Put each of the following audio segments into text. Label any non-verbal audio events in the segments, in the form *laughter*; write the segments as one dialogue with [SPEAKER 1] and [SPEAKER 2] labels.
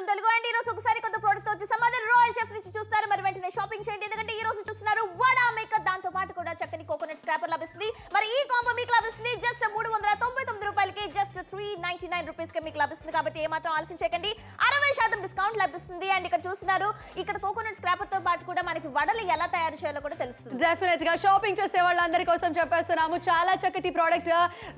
[SPEAKER 1] welcome Telugu and ఈ రోజు ఒకసారి కొత్త ప్రోడక్ట్ వచ్చి సమాధానం రాయల్ షెఫ్ నుంచి చూస్తారు మరి వెంటనే షాపింగ్ చేయండి ఎందుకంటే ఈ రోజు చూస్తున్నారు వడా మేకర్ దాంతో పాటు కూడా చక్కని కోకోనట్ స్క్రాపర్ లభిస్తుంది మరి ఈ కాంబో మీకు లభిస్తుంది జస్ట్ మూడు వందల తొంభై తొమ్మిది రూపాయలకి just three ninety nine rupees కి మీకు లభిస్తుంది కాబట్టి ఏమాత్రం ఆలస్యం చేయకండి అరవై శాతం డిస్కౌంట్ లభిస్తుంది అండ్ ఇక్కడ చూస్తున్నారు ఇక్కడ కోకోనట్ స్క్రాపర్ తో పాటు కూడా మనకి వడలు ఎలా తయారు చేయాలో కూడా తెలుస్తుంది
[SPEAKER 2] డెఫినెట్ గా షాపింగ్ చేసే వాళ్ళందరి కోసం చెప్పేస్తున్నాము చాలా చక్కటి ప్రోడక్ట్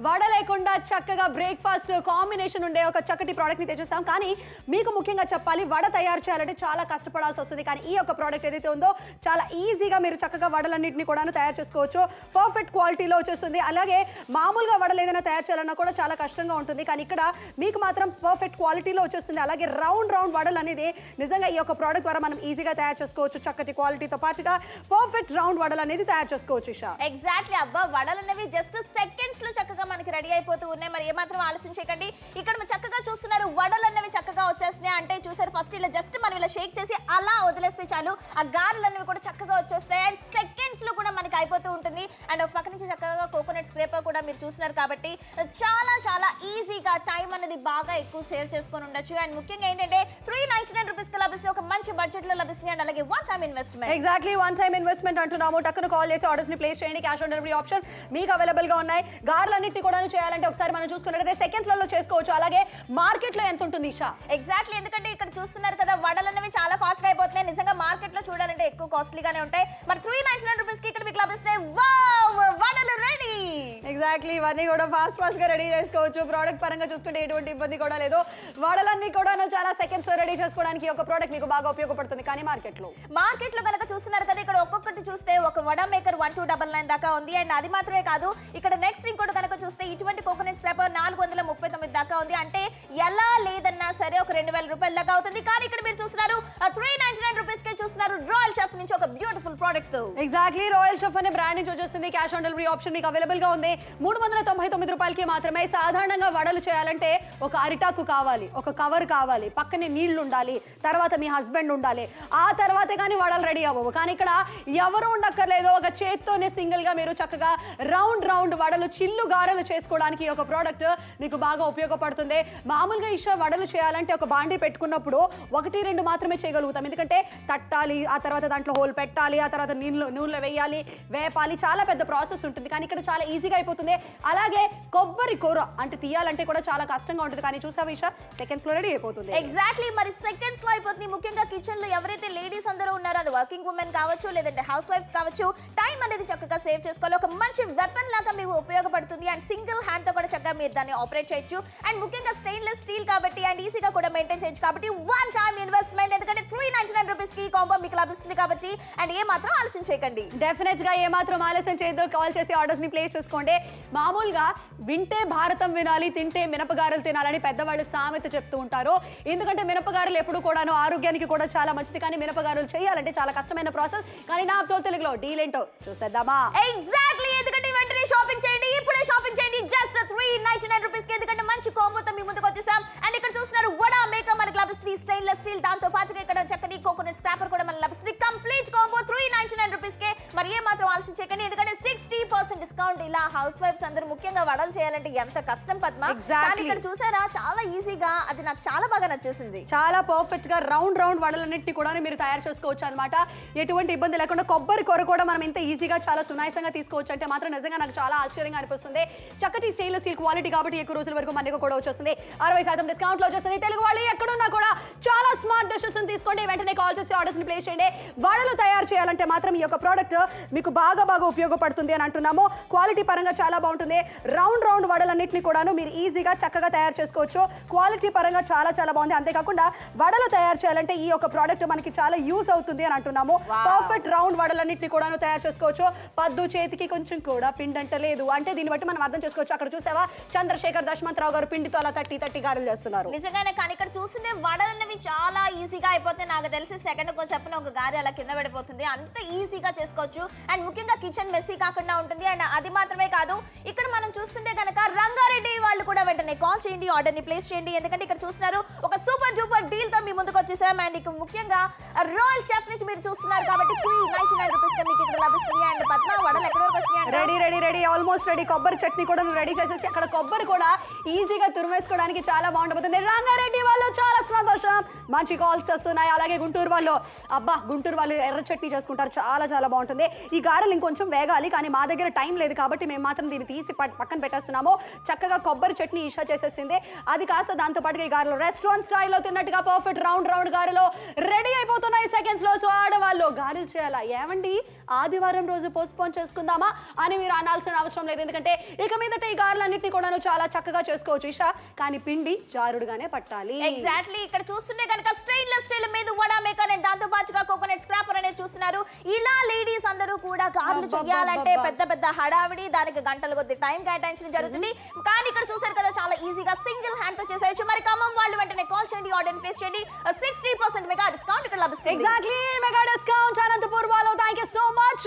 [SPEAKER 2] వడ లేకుండా చక్కగా బ్రేక్ఫాస్ట్ కాంబినేషన్ ఉండే ఒక చక్కటి ప్రోడక్ట్ ని తెచ్చేస్తాం కానీ మీకు ముఖ్యంగా ముఖ్యంగా చెప్పాలి వడ తయారు చేయాలంటే చాలా కష్టపడాల్సి వస్తుంది కానీ ఈ యొక్క ప్రోడక్ట్ ఏదైతే ఉందో చాలా ఈజీగా మీరు చక్కగా వడలన్నింటినీ కూడా తయారు చేసుకోవచ్చు పర్ఫెక్ట్ క్వాలిటీలో వచ్చేస్తుంది అలాగే మామూలుగా వడలు ఏదైనా తయారు చేయాలన్నా కూడా చాలా కష్టంగా ఉంటుంది కానీ ఇక్కడ మీకు మాత్రం పర్ఫెక్ట్ క్వాలిటీలో వచ్చేస్తుంది అలాగే రౌండ్ రౌండ్ వడలు అనేది నిజంగా ఈ యొక్క ప్రోడక్ట్ ద్వారా మనం ఈజీగా తయారు చేసుకోవచ్చు చక్కటి క్వాలిటీతో పాటుగా పర్ఫెక్ట్ రౌండ్ వడలు అనేది తయారు చేసుకోవచ్చు ఇషా
[SPEAKER 1] ఎగ్జాక్ట్లీ అబ్బా వడలు అనేవి జస్ట్ సెకండ్స్ లో చక్కగా మనకి రెడీ అయిపోతూ ఉన్నాయి మరి ఏమాత్రం ఆలోచించకండి ఇక్కడ చక్కగా చూస్తున్నారు వడలు అనేవి చక్కగా వచ్చేస్తున్నాయి అంటే చూసారు ఫస్ట్ ఇలా జస్ట్ మనం ఇలా షేక్ చేసి అలా వదిలేస్తే చాలు ఆ గారెలు అనేవి కూడా చక్కగా వచ్చేస్తాయి అండ్ సెకండ్స్ లో కూడా మనకి అయిపోతూ ఉంటుంది అండ్ ఒక పక్క నుంచి చక్కగా కోకోనట్ స్క్రేపర్ కూడా మీరు చూసినారు కాబట్టి చాలా చాలా ఈజీగా టైం అనేది బాగా ఎక్కువ సేవ్ చేసుకొని ఉండొచ్చు అండ్ ముఖ్యంగా ఏంటంటే త్రీ నైన్టీ నైన్ రూపీస్ లభిస్తే ఒక మంచి బడ్జెట్ లో లభిస్తుంది అండ్ అలాగే one time investment exactly one time
[SPEAKER 2] investment అంటున్నాము టక్కును కాల్ చేసి ఆర్డర్స్ ని ప్లేస్ చేయండి క్యాష్ ఆన్ డెలివరీ ఆప్షన్ మీకు అవైలబుల్గా ఉన్నాయి గార్లన్నింటి కూడా చేయాలంటే ఒకసారి మనం చూసుకున్నట్లయితే లో చేసుకోవచ్చు అలాగే మార్కెట్లో
[SPEAKER 1] ఎంత ఉంటుంది ఇషా ఎగ్జాక్ట్లీ ఎందుకంటే ఇక్కడ చూస్తున్నారు కదా వడలు అనేవి చాలా గా అయిపోతున్నాయి నిజంగా మార్కెట్ లో చూడాలంటే ఎక్కువ కాస్ట్లీగానే ఉంటాయి మరి త్రీ నైన్టీ నైన్ కి ఇక్కడ మీకు లభిస్తాయి వడలు రెడీ
[SPEAKER 2] ఎగ్జాక్ట్లీ ఇవన్నీ కూడా ఫాస్ట్ ఫాస్ట్ గా రెడీ చేసుకోవచ్చు ప్రోడక్ట్ పరంగా చూసుకుంటే ఎటువంటి ఇబ్బంది కూడా లేదు
[SPEAKER 1] వడలన్నీ కూడా చాలా సెకండ్స్ రెడీ చేసుకోవడానికి ఒక ప్రోడక్ట్ మీకు బాగా ఉపయోగపడుతుంది కానీ మార్కెట్ లో మార్కెట్ లో కనుక చూస్తున్నారు కదా ఇక్కడ ఒక్కొక్కటి చూస్తే ఒక vada maker one two double nine దాకా ఉంది అండ్ అది మాత్రమే కాదు ఇక్కడ నెక్స్ట్ ఇంకోటి కనుక చూస్తే ఇటువంటి కోకోనట్స్ పేపర్ నాలుగు వందల ముప్పై తొమ్మిది దాకా ఉంది అంటే ఎలా లేదన్నా సరే ఒక రెండు వేల రూపాయల దాకా అవుతుంది కానీ ఇక్కడ మీరు చూస్తున్నారు త్రీ నైన్టీ నైన్ రూపీస్ కే చూస్తున్నారు రాయల్ షెఫ్ నుంచి ఒక beautiful product
[SPEAKER 2] exactly Royal Chef అనే బ్రాండ్ నుంచి వచ్చేస్తుంది క్యాష్ ఆన్ డెలివరీ ఆప్షన్ మీకు అవైలబుల్ గా ఉంది మూడు వందల తొంభై తొమ్మిది రూపాయలకి మాత్రమే సాధారణంగా వడలు చేయాలంటే ఒక అరిటాకు కావాలి ఒక కవర్ కావాలి పక్కనే నీళ్లు ఉండాలి తర్వాత మీ హస్బెండ్ ఉండాలి ఆ తర్వాత కానీ వడలు రెడీ అవ్వవు కానీ ఇక్కడ ఎవరు ఉండక్కర్లేదు ఒక చేత్తోనే సింగిల్ గా మీరు చక్కగా రౌండ్ రౌండ్ వడలు చిల్లు గారెలు చేసుకోవడానికి ఒక ప్రోడక్ట్ మీకు బాగా ఉపయోగపడుతుంది మామూలుగా ఇషా వడలు చేయాలంటే ఒక బాండి పెట్టుకున్నప్పుడు ఒకటి రెండు మాత్రమే చేయగలుగుతాం ఎందుకంటే తట్టాలి ఆ తర్వాత దాంట్లో హోల్ పెట్టాలి ఆ తర్వాత నీళ్ళు నూనెలో వేయాలి వేపాలి చాలా పెద్ద ప్రాసెస్ ఉంటుంది కానీ ఇక్కడ చాలా ఈజీగా అయిపోతుంది అలాగే కొబ్బరి కూర అంటే తీయాలంటే కూడా చాలా కష్టంగా ఉంటుంది కానీ చూసా విష సెకండ్స్ లో రెడీ అయిపోతుంది ఎగ్జాక్ట్లీ
[SPEAKER 1] మరి సెకండ్స్ లో అయిపోతుంది ముఖ్యంగా కిచెన్ లో ఎవరైతే లేడీస్ అందరూ ఉన్నారో అది వర్కింగ్ ఉమెన్ కావచ్చు లేదంటే హౌస్ వైఫ్స్ కావచ్చు టైం అనేది చక్కగా సేవ్ చేసుకోవాలి ఒక మంచి వెపన్ లాగా మీకు ఉపయోగపడుతుంది అండ్ సింగిల్ హ్యాండ్ తో కూడా చక్కగా మీరు దాన్ని ఆపరేట్ చేయొచ్చు అండ్ ముఖ్యంగా స్టెయిన్లెస్ స్టీల్ కాబట్టి అండ్ ఈజీగా కూడా మెయింటైన్ ప్యాకేజ్ కాబట్టి వన్ టైం ఇన్వెస్ట్మెంట్ ఎందుకంటే త్రీ నైన్టీ నైన్ రూపీస్ కి కాంబో మీకు లభిస్తుంది కాబట్టి అండ్ ఏ మాత్రం ఆలోచన చేయకండి డెఫినెట్ గా ఏ మాత్రం ఆలోచన చేయదో కాల్ చేసి ఆర్డర్స్ ని ప్లేస్ చేసుకోండి
[SPEAKER 2] మామూలుగా వింటే భారతం వినాలి తింటే మినపగారలు తినాలని పెద్దవాళ్ళు సామెత చెప్తూ ఉంటారు ఎందుకంటే మినపగారలు ఎప్పుడు కూడాను ఆరోగ్యానికి కూడా చాలా మంచిది కానీ మినపగారలు చేయాలంటే చాలా కష్టమైన ప్రాసెస్ కానీ నాకు తెలుగులో డీల్ ఏంటో చూసేద్దామా ఎగ్జాక్ట్లీ ఎందుకంటే వెంటనే
[SPEAKER 1] షాపింగ్ చేయండి ఇప్పుడే షాపింగ్ చేయండి just three ninety nine rupees ఎందుకంటే మంచి కాంబోతో మీ ముందుకు వచ్చేసాం అండ్ ఇక్కడ చూస్తున్నారు వడా మేకప్ మనకు లభిస్తుంది స్టెయిన్లెస్ స్టీల్ దాంతో పాటుగా ఇక్కడ చక్కని కోకోనట్ స్క్రాపర్ కూడా మనకు లభిస్తుంది complete combo three ninety nine రూపీస్కే మరి ఏ మాత్రం చేయకండి ఎందుకంటే సిక్స్టీ పర్సెంట్ డిస్కౌంట్ ఇలా హౌస్ వైఫ్స్ అందరూ ముఖ్యంగా వడలు చేయాలంటే ఎంత కష్టం పద్మ కానీ ఇక్కడ చూసారా చాలా ఈజీగా అది నాకు చాలా బాగా నచ్చేసింది చాలా పర్ఫెక్ట్ గా రౌండ్ రౌండ్ వడలన్నింటినీ కూడా మీరు తయారు చేసుకోవచ్చు అనమాట
[SPEAKER 2] ఎటువంటి ఇబ్బంది లేకుండా కొబ్బరి కొర కూడా మనం ఇంత ఈజీగా చాలా సునాయసంగా తీసుకోవచ్చు అంటే మాత్రం నిజంగా నాకు చాలా ఆశ్చర్యంగా అనిపిస్తుంది చక్కటి స్టెయిన్లెస్ స్టీల్ క్వాలిటీ కాబట్టి ఎక్కువ రోజుల వరకు మనకు కూడా వచ్చేస్తుంది అరవై శాతం డిస్కౌంట్లో వచ్చేస్తుంది తెలుగు వాళ్ళు ఎక్కడ ఎక్కడున్నా కూడా చాలా స్మార్ట్ డిషెస్ తీసుకోండి వెంటనే కాల్ చేసి ని ప్లేస్ చేయండి వడలు తయారు చేయాలంటే మాత్రం ఈ యొక్క ప్రోడక్ట్ మీకు బాగా బాగా ఉపయోగపడుతుంది అని అంటున్నాము క్వాలిటీ పరంగా చాలా బాగుంటుంది రౌండ్ రౌండ్ వడలన్నింటినీ కూడాను మీరు ఈజీగా చక్కగా తయారు చేసుకోవచ్చు క్వాలిటీ పరంగా చాలా చాలా బాగుంది అంతేకాకుండా వడలు తయారు చేయాలంటే ఈ యొక్క ప్రోడక్ట్ మనకి చాలా యూస్ అవుతుంది అని అంటున్నాము పర్ఫెక్ట్ రౌండ్ వడలన్నింటినీ కూడాను తయారు చేసుకోవచ్చు పద్దు చేతికి కొంచెం కూడా పిండి అంటలేదు అంటే దీన్ని బట్టి మనం అర్థం చేసుకోవచ్చు అక్కడ చూసావా చంద్రశేఖర్ దశమంతరావు గారు పిండితో అలా తట్టి తట్టి గారులు చేస్తున్నారు
[SPEAKER 1] నిజంగానే కానీ ఇక్కడ చూసిన చేసిన వడలనేవి చాలా ఈజీగా అయిపోతే నాకు తెలిసి సెకండ్ ఒక చెప్పిన ఒక గారి అలా కింద పడిపోతుంది అంత ఈజీగా చేసుకోవచ్చు అండ్ ముఖ్యంగా కిచెన్ మెస్సీ కాకుండా ఉంటుంది అండ్ అది మాత్రమే కాదు ఇక్కడ మనం చూస్తుంటే కనుక రంగారెడ్డి వాళ్ళు కూడా వెంటనే కాల్ చేయండి ని ప్లేస్ చేయండి ఎందుకంటే ఇక్కడ చూస్తున్నారు ఒక సూపర్ డూపర్ తో మీ ముందుకు వచ్చేసాం అండ్ ఇక ముఖ్యంగా రాయల్ షెఫ్ నుంచి మీరు చూస్తున్నారు కాబట్టి ఫ్రీ నైన్టీ నైన్ రూపీస్ మీకు ఇక్కడ లభిస్తుంది అండ్ పద్మ వడలు ఎక్కడ వరకు వచ్చినాయి ready ready ready almost
[SPEAKER 2] ready కొబ్బరి చట్నీ కూడా రెడీ చేసేసి అక్కడ కొబ్బరి కూడా ఈజీగా తురిమేసుకోవడానికి చాలా బాగుంటుంది రంగారెడ్డి వాళ్ళు చాలా చాలా సంతోషం మంచి కాల్స్ వస్తున్నాయి అలాగే గుంటూరు వాళ్ళు అబ్బా గుంటూరు వాళ్ళు ఎర్ర చట్నీ చేసుకుంటారు చాలా చాలా బాగుంటుంది ఈ గారెలు ఇంకొంచెం వేగాలి కానీ మా దగ్గర టైం లేదు కాబట్టి మేము మాత్రం దీన్ని తీసి పక్కన పెట్టేస్తున్నాము చక్కగా కొబ్బరి చట్నీ ఇషా చేసేసింది అది కాస్త దాంతోపాటుగా ఈ గారెలు రెస్టారెంట్ స్టైల్లో తిన్నట్టుగా పర్ఫెక్ట్ రౌండ్ రౌండ్ గారెలు రెడీ అయిపోతున్నాయి సెకండ్స్లో సో ఆడవాళ్ళు గారెలు చేయాలా ఏమండి ఆదివారం రోజు పోస్ట్పోన్ చేసుకుందామా అని మీరు అనాల్సిన అవసరం లేదు ఎందుకంటే ఇక మీదట ఈ గారెలన్నింటినీ కూడా చాలా చక్కగా చేసుకోవచ్చు ఇషా కానీ పిండి జారుడుగానే పట్టాలి ఎగ్జాక్ట్
[SPEAKER 1] ఫ్లాట్లు ఇక్కడ చూస్తుంటే కనుక స్టెయిన్లెస్ స్టీల్ మీద వడా మేక అనే దాంతో పాటుగా కోకోనట్ స్క్రాపర్ అనేది చూస్తున్నారు ఇలా లేడీస్ అందరూ కూడా కార్లు చేయాలంటే పెద్ద పెద్ద హడావిడి దానికి గంటల కొద్ది టైం కేటాయించడం జరుగుతుంది కానీ ఇక్కడ చూసారు కదా చాలా ఈజీగా సింగిల్ హ్యాండ్ తో చేసేయచ్చు మరి ఖమ్మం వాళ్ళు వెంటనే కాల్ చేయండి ఆర్డర్ ప్లేస్ చేయండి సిక్స్టీ పర్సెంట్ మెగా డిస్కౌంట్ ఇక్కడ లభిస్తుంది ఎగ్జాక్ట్లీ
[SPEAKER 2] మెగా డిస్కౌంట్ అనంతపూర్ వాళ్ళు thank you so much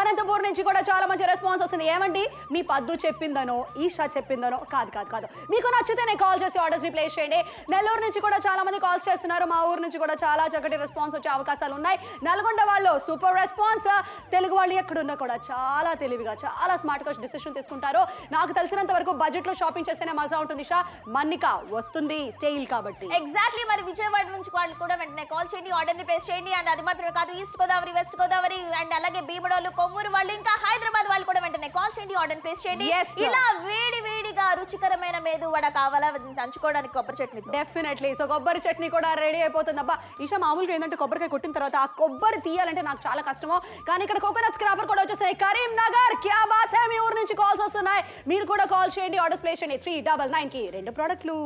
[SPEAKER 2] Anantapur నుంచి కూడా చాలా మంచి రెస్పాన్స్ వస్తుంది ఏమండి మీ పద్దు చెప్పిందనో ఈషా చెప్పిందనో కాదు కాదు కాదు మీకు నేను కాల్ చేసి ఆర్డర్స్ రిప్లేస్ చేయండి నెల్లూరు నుంచి కూడా కూడా చాలా మంది కాల్స్ చేస్తున్నారు మా ఊరు నుంచి కూడా చాలా చక్కటి రెస్పాన్స్ వచ్చే అవకాశాలు ఉన్నాయి నల్గొండ వాళ్ళు సూపర్ రెస్పాన్స్ తెలుగు వాళ్ళు ఎక్కడున్నా కూడా చాలా తెలివిగా చాలా స్మార్ట్ గా డిసిషన్ తీసుకుంటారు నాకు తెలిసినంత వరకు బడ్జెట్లో షాపింగ్ చేస్తేనే మజా ఉంటుంది షా మన్నిక వస్తుంది స్టైల్ కాబట్టి
[SPEAKER 1] ఎగ్జాక్ట్లీ మరి విజయవాడ నుంచి వాళ్ళు కూడా వెంటనే కాల్ చేయండి ని ప్లేస్ చేయండి అండ్ అది మాత్రమే కాదు east Godavari west Godavari and అలాగే భీమడోలు కొవ్వూరు వాళ్ళు ఇంకా హైదరాబాద్ వాళ్ళు కూడా వెంటనే కాల్ చేయండి ఆర్డర్ ప్లేస్ చేయండి ఇలా వేడి వేడిగా రుచికరమైన మేదు వడ కావాలా దంచుకోవడానికి కొబ్బరి చట్నీ
[SPEAKER 2] డెఫినెట్లీ సో కొబ్బరి చట్నీ కూడా రెడీ అయిపోతుంది అబ్బా ఇష మామూలుగా ఏంటంటే కొబ్బరికాయ కొట్టిన తర్వాత ఆ కొబ్బరి తీయాలంటే నాకు చాలా కష్టమో కానీ ఇక్కడ కోకోనట్ స్క్రాపర్ కూడా వచ్చేసాయి కరీంనగర్ క్యా బాత్ మీ ఊరు నుంచి కాల్స్ వస్తున్నాయి మీరు కూడా కాల్ చేయండి ఆర్డర్స్ ప్లేస్ చేయండి త్రీ డబల్ నైన్ కి రెండు ప్రోడక్ట్లు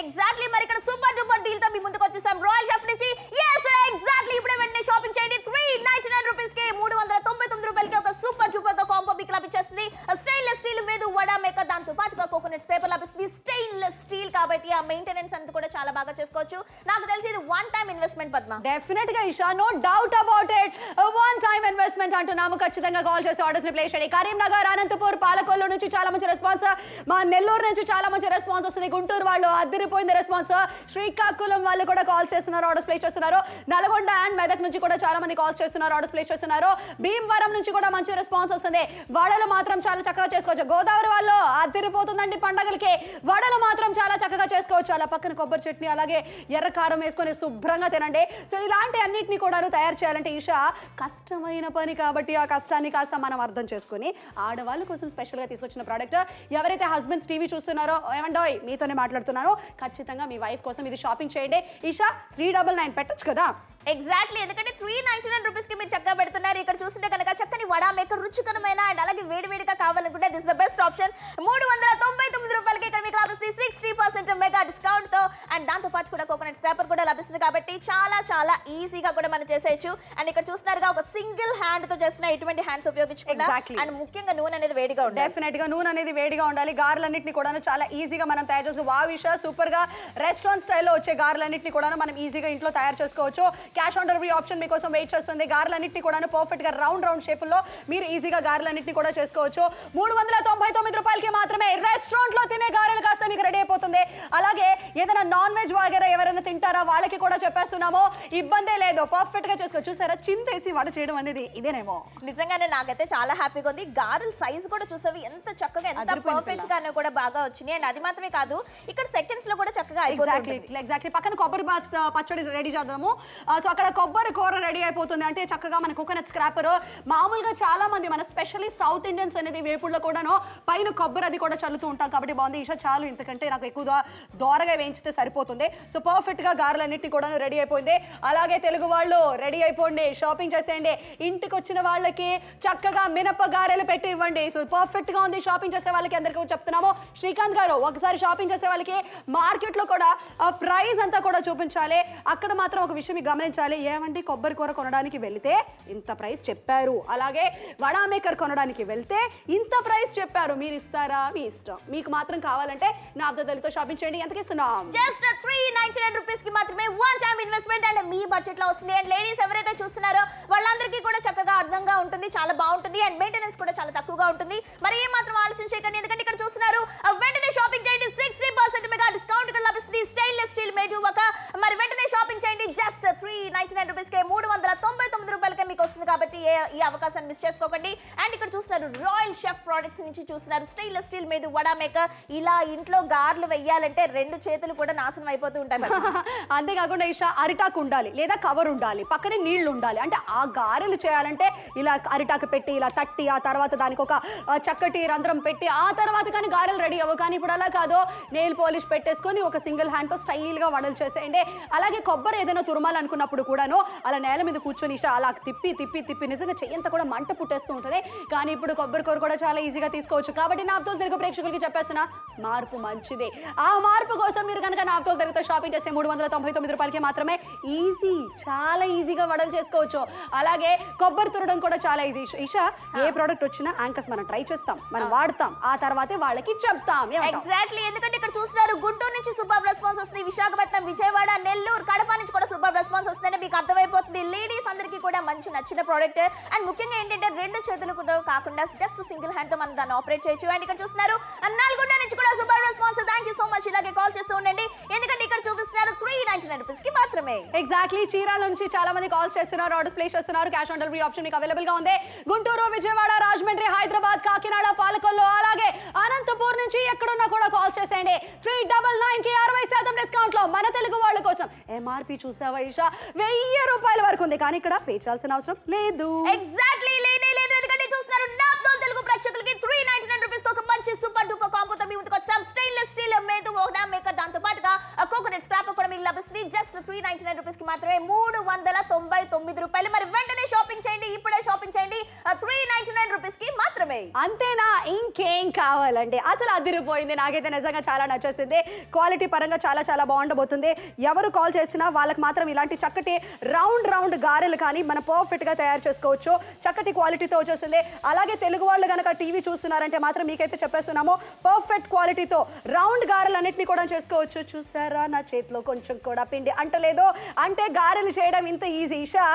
[SPEAKER 1] ఎగ్జాక్ట్లీ మరి ఇక్కడ సూపర్ డూపర్ డీల్ తో మీ ముందుకు వచ్చేసాం రాయల్ షాప్ నుంచి exactly ఇప్పుడే వెంటనే షాపింగ్ చేయండి త్రీ నైన్టీ నైన్ రూపీస్ కి మూడు వందల తొంభై తొమ్మిది రూపాయలకి ఒక సూపర్ డూపర్ తో కాంబో మీకు లభిస్తుంది స్టెయిన్లెస్ స్టీల్ మీద వడ మేక దాంతో పాటుగా కోకోనట్ పేపర్ లభిస్తుంది స్టెయిన్లెస్ స్టీల్ కాబట్టి ఆ మెయింటెనెన్స్ అంతా కూడా చాలా బాగా చేసుకోవచ్చు నాకు తెలిసి ఇది one time investment Padma
[SPEAKER 2] definite గా Isha no doubt about it one time investment అంటున్నాము ఖచ్చితంగా కాల్ చేసి ఆర్డర్స్ ని ప్లేస్ చేయండి కరీంనగర్ అనంతపూర్ పాలకొల్లు నుంచి చాలా మంచి రెస్పాన్స్ మా నెల్లూరు నుంచి చాలా మంచి రెస్పాన్స్ వస్తుంది గుంటూరు వాళ్ళు అద్దరిపోయింది రెస్పాన్స్ శ్రీకాకుళం వాళ్ళు కూడా కాల్ చేస్తున్నారు ఆర్డర్స్ ప్లేస్ చేస్తున్నారు నల్గొండ అండ్ మెదక్ నుంచి కూడా చాలా మంది కాల్స్ చేస్తున్నారు ఆర్డర్స్ ప్లేస్ చేస్తున్నారు భీమవరం నుంచి కూడా మంచి రెస్పాన్స్ వస్తుంది వడలు మాత్రం చాలా చక్కగా చేసుకోవచ్చు గోదావరి వాళ్ళు అద్దరిపోతుందండి పండగలకి వడలు మాత్రం చాలా చక్కగా చేసుకోవచ్చు అలా పక్కన కొబ్బరి చట్నీ అలా అలాగే ఎర్ర కారం వేసుకొని శుభ్రంగా తినండి సో ఇలాంటి అన్నింటినీ కూడా తయారు చేయాలంటే ఈషా కష్టమైన పని కాబట్టి ఆ కష్టాన్ని కాస్త మనం అర్థం చేసుకుని ఆడవాళ్ళ కోసం స్పెషల్గా తీసుకొచ్చిన ప్రోడక్ట్ ఎవరైతే హస్బెండ్స్ టీవీ చూస్తున్నారో ఏమండోయ్ మీతోనే మాట్లాడుతున్నారో ఖచ్చితంగా మీ వైఫ్ కోసం ఇది షాపింగ్ చేయండి ఈషా త్రీ డబల్ నైన్ పెట్టచ్చు కదా
[SPEAKER 1] ఎగ్జాక్ట్లీ ఎందుకంటే త్రీ నైన్టీ నైన్ రూపీస్కి మీరు చక్కగా పెడుతున్నారు ఇక్కడ చూస్తుంటే కనుక చక్కని వడా మేక రుచికరమైన అండ్ అలాగే వేడివేడిగా కావాలనుకుంటే దిస్ ద బెస్ట్ ఆప్షన్ మూడు వందల తొంభై తొమ్మిది రూపాయలకి ఇక్కడ మీకు లభిస్తుంది సిక్స్టీ పర్సెంట్ మెగా డిస్కౌంట్తో అండ్ దాంతో పాటు కూడా కోకోనట్ స్క్రాపర్ కూడా లభిస్తుంది కాబట్టి చాలా చాలా ఈజీగా కూడా మనం చేసేయచ్చు అండ్ ఇక్కడ చూస్తున్నారుగా ఒక సింగిల్ హ్యాండ్ తో చేసిన ఇటువంటి హ్యాండ్స్ ఉపయోగించుకుంటా అండ్ ముఖ్యంగా నూనె అనేది వేడిగా ఉండాలి డెఫినెట్ గా నూనె
[SPEAKER 2] అనేది వేడిగా ఉండాలి గార్లన్నింటినీ కూడా చాలా ఈజీగా మనం తయారు చేసుకోవచ్చు వా విష సూపర్ గా రెస్టారెంట్ స్టైల్లో వచ్చే గార్లన్నింటినీ కూడా మనం ఈజీగా ఇంట్లో తయారు చేసుకోవచ్చు క్యాష్ ఆన్ డెలివరీ ఆప్షన్ మీకోసం వెయిట్ చేస్తుంది గార్లన్నింటినీ కూడా పర్ఫెక్ట్ గా రౌండ్ రౌండ్ షేప్ లో మీరు ఈజీగా గార్లన్నింటినీ కూడా చేసుకోవచ్చు మూడు వందల తొంభై తొమ్మిది రూపాయలకి మాత్రమే రెస్టారెంట్లో తినే గారెలు కాస్త మీకు రెడీ అయిపోతుంది అలాగే ఏదైనా నాన్ వెజ్ వగేరా ఎవరైనా తింటారా వాళ్ళకి కూడా చెప్పేస్తున్నామో ఇబ్బందే లేదు పర్ఫెక్ట్గా చేసుకోవచ్చు చూసారా చింతేసి వడ చేయడం అనేది ఇదేనేమో
[SPEAKER 1] నిజంగానే నాకైతే చాలా హ్యాపీగా ఉంది గారెల సైజ్ కూడా చూసావి ఎంత చక్కగా ఎంత పర్ఫెక్ట్ గానే కూడా బాగా వచ్చింది అండ్ అది మాత్రమే కాదు ఇక్కడ సెకండ్స్ లో కూడా చక్కగా ఎగ్జాక్ట్లీ
[SPEAKER 2] ఎగ్జాక్ట్లీ పక్కన కొబ్బరి పచ్చడి రెడీ చేద్దాము సో అక్కడ కొబ్బరి కూర రెడీ అయిపోతుంది అంటే చక్కగా మన కోకోనట్ స్క్రాపర్ మామూలుగా చాలా మంది మన స్పెషల్లీ సౌత్ ఇండియన్స్ అనేది వేపుడులో కూడాను పైన కొబ్బరి అది కూడా చల్లుతూ ఉంటాం కాబట్టి బాగుంది ఈషా చాలు ఇంతకంటే నాకు ఎక్కువ దోరగా వేయించితే సరిపోతుంది సో పర్ఫెక్ట్గా గారులన్నిటి కూడా రెడీ అయిపోయింది అలాగే తెలుగు వాళ్ళు రెడీ అయిపోండి షాపింగ్ చేసేయండి ఇంటికి వచ్చిన వాళ్ళకి చక్కగా మినప గారెలు పెట్టి ఇవ్వండి సో పర్ఫెక్ట్ గా ఉంది షాపింగ్ చేసే వాళ్ళకి అందరికీ చెప్తున్నాము శ్రీకాంత్ గారు ఒకసారి షాపింగ్ చేసే వాళ్ళకి మార్కెట్లో కూడా ప్రైస్ అంతా కూడా చూపించాలి అక్కడ మాత్రం ఒక విషయం గమనించాలి గమనించాలి ఏమంటే కొబ్బరి కూర కొనడానికి వెళితే ఇంత ప్రైస్ చెప్పారు అలాగే వడా మేకర్ కొనడానికి వెళ్తే ఇంత ప్రైస్ చెప్పారు మీరు ఇస్తారా మీ ఇష్టం మీకు మాత్రం కావాలంటే నా అబ్దలతో షాపింగ్ చేయండి ఎంతకి ఇస్తున్నాం
[SPEAKER 1] just three ninety nine rupees కి మాత్రమే వన్ టైమ్ ఇన్వెస్ట్మెంట్ అండ్ మీ బడ్జెట్ లో వస్తుంది అండ్ లేడీస్ ఎవరైతే చూస్తున్నారో వాళ్ళందరికీ కూడా చక్కగా అర్థంగా ఉంటుంది చాలా బాగుంటుంది అండ్ మెయింటెనెన్స్ కూడా చాలా తక్కువగా ఉంటుంది మరి ఏ మాత్రం ఆలోచన చేయకండి ఎందుకంటే ఇక్కడ చూస్తున్నారు వెంటనే షాపింగ్ చేయండి సిక్స్టీ పర్సెంట్ మెగా డిస్కౌంట్ ఇక్కడ లభిస్తుంది స్టెయిన్లెస్ స్టీల్ మేడ్ ఒక మరి వెంటనే షాపింగ్ చేయండి జస్ట్ త్రీ ఈ నైన్టీ నైన్ మూడు వందల తొంభై తొమ్మిది రూపాయలకే మీకు వస్తుంది కాబట్టి ఈ అవకాశాన్ని మిస్ చేసుకోకండి అండ్ ఇక్కడ చూస్తున్నారు రాయల్ షెఫ్ ప్రొడక్ట్స్ నుంచి చూస్తున్నారు స్టెయిన్లెస్ స్టీల్ మీద వడా మేక ఇలా ఇంట్లో గార్లు వెయ్యాలంటే రెండు చేతులు కూడా నాశనం అయిపోతూ ఉంటాయి *laughs* అంతేకాకుండా ఇషా అరిటాకు ఉండాలి లేదా కవర్ ఉండాలి పక్కనే నీళ్లు ఉండాలి అంటే ఆ గారెలు
[SPEAKER 2] చేయాలంటే ఇలా అరిటాకు పెట్టి ఇలా తట్టి ఆ తర్వాత దానికి ఒక చక్కటి రంధ్రం పెట్టి ఆ తర్వాత కానీ గారెలు రెడీ అవ్వ కానీ ఇప్పుడు అలా కాదో నెయిల్ పాలిష్ పెట్టేసుకొని ఒక సింగిల్ హ్యాండ్తో స్టైల్గా వడలు చేసేయండి అలాగే కొబ్బరి ఏదైనా తురమాలనుకున్న ఉన్నప్పుడు కూడాను అలా నేల మీద కూర్చొని ఇష అలా తిప్పి తిప్పి తిప్పి నిజంగా చెయ్యంతా కూడా మంట పుట్టేస్తూ ఉంటుంది కానీ ఇప్పుడు కొబ్బరి కూర కూడా చాలా ఈజీగా తీసుకోవచ్చు కాబట్టి నాతో తెలుగు ప్రేక్షకులకి చెప్పేసిన మార్పు మంచిదే ఆ మార్పు కోసం మీరు కనుక నాతో తెలుగుతో షాపింగ్ చేస్తే మూడు వందల తొంభై తొమ్మిది రూపాయలకి మాత్రమే ఈజీ చాలా ఈజీగా వడలు చేసుకోవచ్చు అలాగే కొబ్బరి తురడం కూడా చాలా ఈజీ ఇష ఏ ప్రోడక్ట్ వచ్చినా యాంకర్స్ మనం ట్రై చేస్తాం మనం వాడతాం ఆ తర్వాతే వాళ్ళకి చెప్తాం
[SPEAKER 1] ఎగ్జాక్ట్లీ ఎందుకంటే ఇక్కడ చూస్తున్నారు గుంటూరు నుంచి సూపర్ రెస్పాన్స్ వస్తుంది విశాఖపట్నం విజయవాడ నెల్లూరు కడప నుంచి కూడా సూపర్ రెస్పాన్స్ చూస్తేనే మీకు అర్థమైపోతుంది లేడీస్ అందరికీ కూడా మంచి నచ్చిన ప్రోడక్ట్ అండ్ ముఖ్యంగా ఏంటంటే రెండు చేతులతో కాకుండా జస్ట్ సింగిల్ హ్యాండ్ తో మనం దాన్ని ఆపరేట్ చేయొచ్చు అండ్ ఇక్కడ చూస్తున్నారు నాలుగుండ నుంచి కూడా super response thank so much ఇలాగే కాల్ చేస్తూ ఉండండి నైన్టీ నైన్ మాత్రమే
[SPEAKER 2] ఎగ్జాక్ట్లీ చీరాల నుంచి చాలా మంది కాల్స్ చేస్తున్నారు ఆర్డర్స్ ప్లేస్ చేస్తున్నారు క్యాష్ ఆన్ డెలివరీ ఆప్షన్ మీకు అవైలబుల్ గా ఉంది గుంటూరు విజయవాడ రాజమండ్రి హైదరాబాద్ కాకినాడ పాలకొల్లు అలాగే అనంతపూర్ నుంచి ఎక్కడున్నా కూడా కాల్ చేసేయండి త్రీ డబల్ నైన్ కి అరవై శాతం డిస్కౌంట్ లో మన తెలుగు వాళ్ళ కోసం ఎంఆర్పి చూసావా ఇషా వెయ్యి రూపాయల వరకు ఉంది కానీ ఇక్కడ పే చేయాల్సిన అవసరం లేదు
[SPEAKER 1] ఎగ్జాక్ట్లీ లేదు ఎందుకంటే చూస్తున్నారు తెలుగు ప్రేక్షకులకి త్రీ నైన్టీ నైన్ రూపీస్ తో ఒక మంచి సూపర్ డూపర్ కాంబోతో మీ ముందుకు వచ్చాం stainless steel medu vada maker దాంతో పాటుగా కోకోనట్ స్క్రాప్ కూడా మీకు లభిస్తుంది జస్ట్ త్రీ నైన్టీ నైన్ రూపీస్కి మాత్రమే మూడు వందల తొంభై తొమ్మిది రూపాయలు మరి వెంటనే షాపింగ్ చేయండి ఇప్పుడే షాపింగ్ చేయండి త్రీ నైన్టీ నైన్ రూపీస్ కి మాత్రమే అంతేనా
[SPEAKER 2] ఇంకేం కావాలండి అసలు అదిరిపోయింది నాకైతే నిజంగా చాలా నచ్చేసింది క్వాలిటీ పరంగా చాలా చాలా బాగుండబోతుంది ఎవరు కాల్ చేసినా వాళ్ళకి మాత్రం ఇలాంటి చక్కటి రౌండ్ రౌండ్ గారెలు కానీ మనం పర్ఫెక్ట్ గా తయారు చేసుకోవచ్చు చక్కటి క్వాలిటీతో వచ్చేసింది అలాగే తెలుగు వాళ్ళు కనుక టీవీ చూస్తున్నారంటే మాత్రం మీకైతే చెప్పేస్తున్నామో పర్ఫెక్ట్ క్వాలిటీతో రౌండ్ అన్నింటినీ కూడా చేసుకోవచ్చు చూసారా నా చేతిలో కొంచెం కూడా పిండి అంటలేదు అంటే గారెలు చేయడం ఇంత ఈజీ ఇషా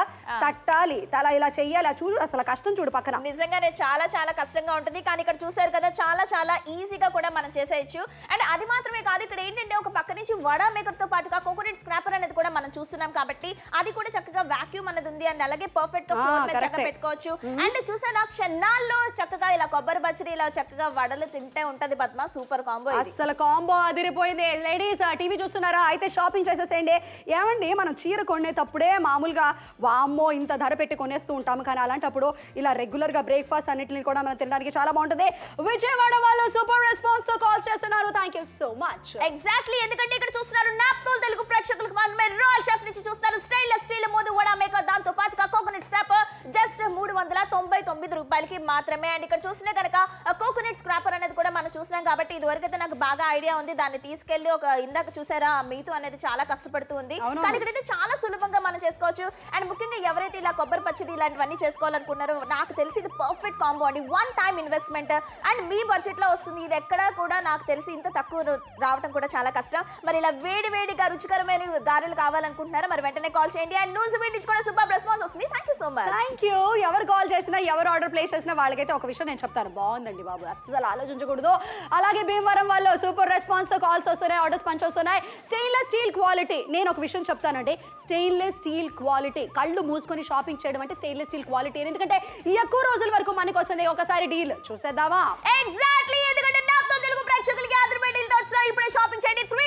[SPEAKER 2] తట్టాలి తలా ఇలా
[SPEAKER 1] చెయ్యాలి చూడు అసలు కష్టం చూడు పక్కన నిజంగానే చాలా చాలా కష్టంగా ఉంటుంది కానీ ఇక్కడ చూసారు కదా చాలా చాలా ఈజీగా కూడా మనం చేసేయచ్చు అండ్ అది మాత్రమే కాదు ఇక్కడ ఏంటంటే ఒక పక్క నుంచి వడ మేకర్తో పాటుగా కోకోనట్ స్క్రాపర్ అనేది కూడా మనం చూస్తున్నాం కాబట్టి అది కూడా చక్కగా వాక్యూమ్ అనేది ఉంది అండ్ అలాగే పర్ఫెక్ట్ గా ఫ్లోర్ చక్కగా పెట్టుకోవచ్చు అండ్ చూసారా క్షణాల్లో చక్కగా ఇలా కొబ్బరి బచ్చరి ఇలా చక్కగా వడలు తింటే ఉంటది పద్మ సూపర్ కాంబో అసలు కాంబో అదిరిపోయింది లేడీస్ టీవీ చూస్తున్నారా అయితే షాపింగ్
[SPEAKER 2] చేసేసేయండి ఏమండి మనం చీర కొనేటప్పుడే మామూలుగా వామ్మో ఇంత ధర పెట్టి కొనేస్తూ ఉంటాము కానీ అలాంటప్పుడు ఇలా రెగ్యులర్ గా బ్రేక్ఫాస్ట్ అన్నింటినీ కూడా మనం తినడానికి చాలా బాగుంటుంది విజయవాడ వాళ్ళు
[SPEAKER 1] సూపర్ రెస్పాన్స్ తో కాల్ చేస్తున్నారు thank you so much exactly ఎందుకంటే ఇక్కడ చూస్తున్నారు నాప్తోల్ తెలుగు ప్రేక్షకులకు మనమే రాయల్ షెఫ్ నుంచి చూస్తున్నారు style steel medu vada maker రూపాయలకి మాత్రమే అండ్ ఇక్కడ చూసినా కనుక కోకోనట్ స్క్రాపర్ అనేది కూడా మనం చూసినాం కాబట్టి ఇది వరకు అయితే నాకు బాగా ఐడియా ఉంది దాన్ని తీసుకెళ్లి ఒక ఇందాక చూసారా మీతో అనేది చాలా కష్టపడుతూ ఉంది కానీ ఇక్కడైతే చాలా సులభంగా మనం చేసుకోవచ్చు అండ్ ముఖ్యంగా ఎవరైతే ఇలా కొబ్బరి పచ్చడి ఇలాంటివన్నీ చేసుకోవాలనుకున్నారో నాకు తెలిసి ఇది పర్ఫెక్ట్ కాంబో అండి వన్ టైం ఇన్వెస్ట్మెంట్ అండ్ మీ బడ్జెట్ లో వస్తుంది ఇది ఎక్కడ కూడా నాకు తెలిసి ఇంత తక్కువ రావడం కూడా చాలా కష్టం మరి ఇలా వేడి వేడిగా రుచికరమైన గారెలు కావాలనుకుంటున్నారా మరి వెంటనే కాల్ చేయండి అండ్ న్యూస్ వీడి నుంచి కూడా సూపర్ రెస్పాన్స్ వస్తుంది thank you so much thank you
[SPEAKER 2] ఎవరు కాల్ చేసినా ఎవరు ఆర్డర్ ప్లేస్ రేస్ చేసిన వాళ్ళకైతే ఒక విషయం నేను చెప్తాను బాగుందండి బాబు అస్సలు ఆలోచించకూడదు అలాగే భీమవరం వాళ్ళు సూపర్ రెస్పాన్స్ కాల్స్ వస్తున్నాయి ఆర్డర్స్ పంచ్ వస్తున్నాయి స్టెయిన్లెస్ స్టీల్ క్వాలిటీ నేను ఒక విషయం చెప్తానండి స్టెయిన్లెస్ స్టీల్ క్వాలిటీ కళ్ళు మూసుకొని షాపింగ్ చేయడం అంటే స్టెయిన్లెస్ స్టీల్ క్వాలిటీ ఎందుకంటే ఎక్కువ రోజుల వరకు మనకు వస్తుంది ఒకసారి డీల్ చూసేద్దామా
[SPEAKER 1] ఎగ్జాక్ట్లీ ఎందుకంటే నాకు తెలుగు ప్రేక్షకులకి ఆదిరిపోయి డీల్ ఇప్పుడే షాపింగ్ చేయండి త్రీ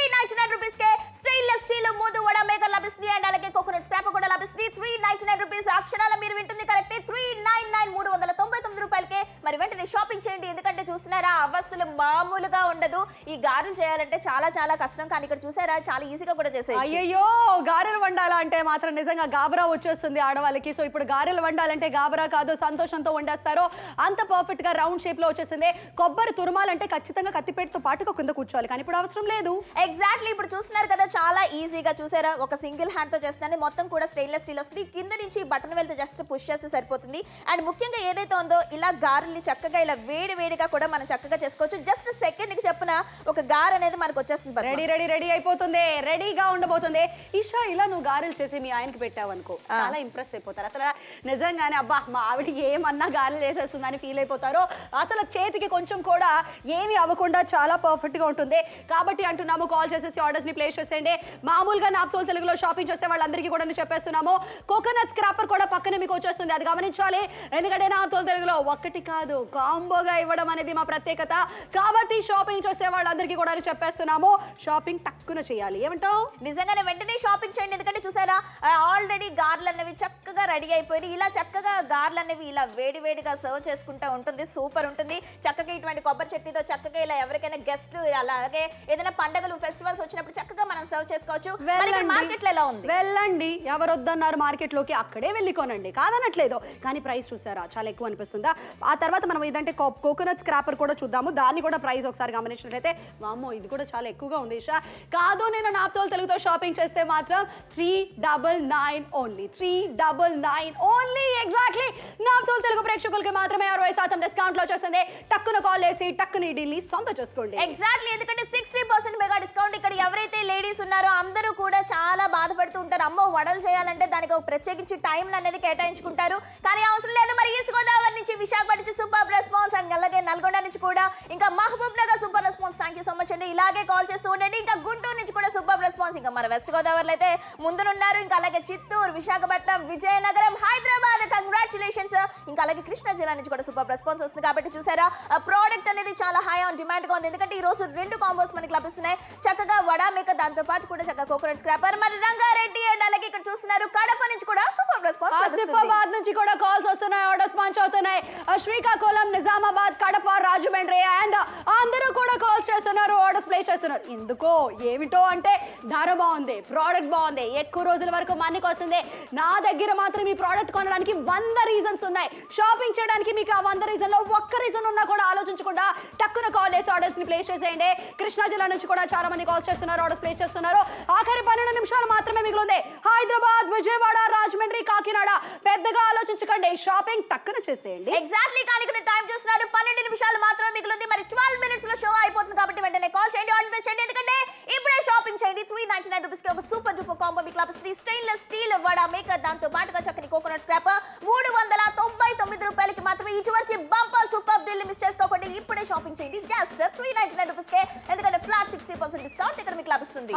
[SPEAKER 1] చేయాలంటే చాలా చాలా కష్టం కానీ ఇక్కడ చూసారా చాలా ఈజీగా కూడా చేసే అయ్యో
[SPEAKER 2] గారెలు వండాలంటే మాత్రం నిజంగా గాబరా వచ్చేస్తుంది ఆడవాళ్ళకి సో ఇప్పుడు గారెలు వండాలంటే గాబరా కాదు సంతోషంతో వండేస్తారో అంత పర్ఫెక్ట్ గా రౌండ్ షేప్ లో వచ్చేసింది కొబ్బరి తురుమాలంటే
[SPEAKER 1] ఖచ్చితంగా కత్తిపేటతో పాటుగా కింద కూర్చోవాలి కానీ ఇప్పుడు అవసరం లేదు ఎగ్జాక్ట్లీ ఇప్పుడు చూస్తున్నారు కదా చాలా ఈజీగా చూసారా ఒక సింగిల్ హ్యాండ్ తో చేస్తాను మొత్తం కూడా స్టెయిన్లెస్ స్టీల్ వస్తుంది కింద నుంచి బటన్ వెళ్తే జస్ట్ పుష్ చేస్తే సరిపోతుంది అండ్ ముఖ్యంగా ఏదైతే ఉందో ఇలా గారెల్ని చక్కగా ఇలా వేడి వేడిగా కూడా మనం చక్కగా చేసుకోవచ్చు జస్ట్ సెకండ్కి చెప్పిన ఒక గార్ అనేది అనేది మనకు వచ్చేస్తుంది రెడీ రెడీ రెడీ అయిపోతుంది రెడీగా ఉండబోతుంది
[SPEAKER 2] ఈషా ఇలా నువ్వు గారెలు చేసి మీ ఆయనకి పెట్టావు అనుకో చాలా ఇంప్రెస్ అయిపోతారు అసలు నిజంగానే అబ్బా మా ఆవిడ ఏమన్నా గారెలు చేసేస్తుందని ఫీల్ అయిపోతారు అసలు చేతికి కొంచెం కూడా ఏమీ అవ్వకుండా చాలా పర్ఫెక్ట్ గా ఉంటుంది కాబట్టి అంటున్నాము కాల్ చేసేసి ఆర్డర్స్ ని ప్లేస్ చేసేయండి మామూలుగా నాకు తెలుగులో షాపింగ్ చేస్తే వాళ్ళందరికీ కూడా నేను చెప్పేస్తున్నాము కోకోనట్ స్క్రాపర్ కూడా పక్కన మీకు వచ్చేస్తుంది అది గమనించాలి ఎందుకంటే నాప్తోల్ తెలుగులో ఒకటి కాదు కాంబోగా ఇవ్వడం అనేది మా ప్రత్యేకత కాబట్టి షాపింగ్ చేసే వాళ్ళందరికీ కూడా చెప్పేస్తున్నాము షాపింగ్ తక్కువ చేయాలి ఏమంటావు
[SPEAKER 1] నిజంగానే వెంటనే షాపింగ్ చేయండి ఎందుకంటే చూసారా ఆల్రెడీ గార్లు అనేవి చక్కగా రెడీ అయిపోయినాయి ఇలా చక్కగా గార్లు అనేవి ఇలా వేడి వేడిగా సర్వ్ చేసుకుంటూ ఉంటుంది సూపర్ ఉంటుంది చక్కగా ఇటువంటి కొబ్బరి చట్నీతో చక్కగా ఇలా ఎవరికైనా గెస్ట్లు అలాగే ఏదైనా పండుగలు ఫెస్టివల్స్ వచ్చినప్పుడు చక్కగా మనం సర్వ్ చేసుకోవచ్చు
[SPEAKER 2] లో ఎలా ఉంది వెళ్ళండి మార్కెట్ లోకి అక్కడే వెళ్ళి కొనండి కాదనట్లేదు కానీ ప్రైస్ చూసారా చాలా ఎక్కువ అనిపిస్తుందా ఆ తర్వాత మనం ఏదంటే కోకోనట్ స్క్రాపర్ కూడా చూద్దాము దాన్ని కూడా ప్రైస్ ఒకసారి గమనించినట్లయితే వామో ఇది కూడా చాలా ఎక్కువగా ఉంది ఇషా కాదు నేను నాప్తోల్ తెలుగుతో షాపింగ్ చేస్తే మాత్రం three double nine only three double nine only exactly Naaptol Telugu ప్రేక్షకులకి మాత్రమే అరవై శాతం డిస్కౌంట్ లో వచ్చేసింది టక్కున కాల్ చేసి టక్కుని ఢిల్లీ
[SPEAKER 1] సొంత చేసుకోండి ఎగ్జాక్ట్లీ ఎందుకంటే సిక్స్టీ పర్సెంట్ మెగా డిస్కౌంట్ ఇక్కడ ఎవరైతే లేడీస్ ఉన్నారో అందరూ కూడా చాలా బాధపడుతూ ఉంటారు అమ్మో వడలు చేయాలంటే దానికి ఒక ప్రత్యేకించి టైం అనేది కేటాయించుకుంటారు కానీ అవసరం లేదు మరి ఈస్ట్ గోదావరి నుంచి విశాఖపట్నం నుంచి సూపర్ రెస్పాన్స్ అండ్ అలాగే నల్గొండ నుంచి కూడా ఇంకా Mahabubnagar super response thank you so much అండి ఇలాగే కాల్ చేస్తూ ఉండండి ఇంకా గుంటూరు నుంచి కూడా సూపర్ రెస్పాన్స్ ఇంకా మన వెస్ట్ గోదావరిలో అయితే ముందునున్నారు ఇంకా అలాగే చిత్తూరు విశాఖపట్నం విజయనగరం హైదరాబాద్ కంగ్రాచులేషన్స్ ఇంకా అలాగే కృష్ణా జిల్లా నుంచి కూడా సూపర్ రెస్పాన్స్ వస్తుంది కాబట్టి చూసారా ప్రోడక్ట్ అనేది చాలా హై ఆన్ గా ఉంది ఎందుకంటే ఈ రోజు రెండు కాంబోస్ మనకి లభిస్తున్నాయి చక్కగా వడా మేక దాంతో పాటు కూడా చక్కగా కోకోనట్ స్క్రాపర్ మరి రంగారెడ్డి అండ్ అలాగే ఇక్కడ చూస్తున్నారు కడప నుంచి కూడా సూపర్ రెస్పాన్స్ సిఫాబాద్ నుంచి కూడా కాల్స్
[SPEAKER 2] వస్తున్నాయి ఆర్డర్స్ పంచ్ అవుతున్నాయి శ్రీకాకుళం నిజామాబాద్ కడప రాజమండ్రి అండ్ అందరూ కూడా కాల్స్ చేస్తున్నారు ఆర్డర్స్ ఆఫర్స్ ప్లే చేస్తున్నారు ఎందుకో ఏమిటో అంటే ధర బాగుంది ప్రోడక్ట్ బాగుంది ఎక్కువ రోజుల వరకు మనకి వస్తుంది నా దగ్గర మాత్రం ఈ ప్రోడక్ట్ కొనడానికి వంద రీజన్స్ ఉన్నాయి షాపింగ్ చేయడానికి మీకు ఆ వంద రీజన్లో ఒక్క రీజన్ ఉన్నా కూడా ఆలోచించకుండా టక్కున కాల్ చేసి ఆర్డర్స్ని ప్లేస్ చేసేయండి కృష్ణా జిల్లా నుంచి కూడా చాలా మంది కాల్స్ చేస్తున్నారు ఆర్డర్స్ ప్లేస్ చేస్తున్నారు ఆఖరి పన్నెండు నిమిషాలు మాత్రమే మిగిలింది హైదరాబాద్ విజయవాడ రాజమండ్రి కాకినాడ పెద్దగా ఆలోచించకండి
[SPEAKER 1] షాపింగ్ టక్కున చేసేయండి ఎగ్జాక్ట్లీ కానీ టైం చూస్తున్నారు పన్నెండు నిమిషాలు మాత్రమే మిగిలింది మరి ట్వెల్వ్ మినిట్స్ లో షో అయిపోతుంది కాబట్టి వెంటనే కాల్ చేయండి ఆర్డర్ ప్లేస్ చేయండి ఎందుకంటే ఇప్పుడే షాపింగ్ చేయండి త్రీ నైన్టీ నైన్ రూపీస్కి ఒక సూపర్ డూపర్ కాంబో మీకు లభిస్తుంది స్టెయిన్లెస్ స్టీల్ వడ మేకర్ దాంతో పాటుగా చక్కని కోకోనట్ స్క్రాప్ మూడు వందల తొంభై తొమ్మిది రూపాయలకి మాత్రమే ఇటువంటి బంపర్ సూపర్ డీల్ మిస్ చేసుకోకండి ఇప్పుడే షాపింగ్ చేయండి జస్ట్ త్రీ నైన్టీ నైన్ రూపీస్కే ఎందుకంటే ఫ్లాట్ సిక్స్టీ పర్సెంట్ డిస్కౌంట్ ఇక్కడ మీకు లభిస్తుంది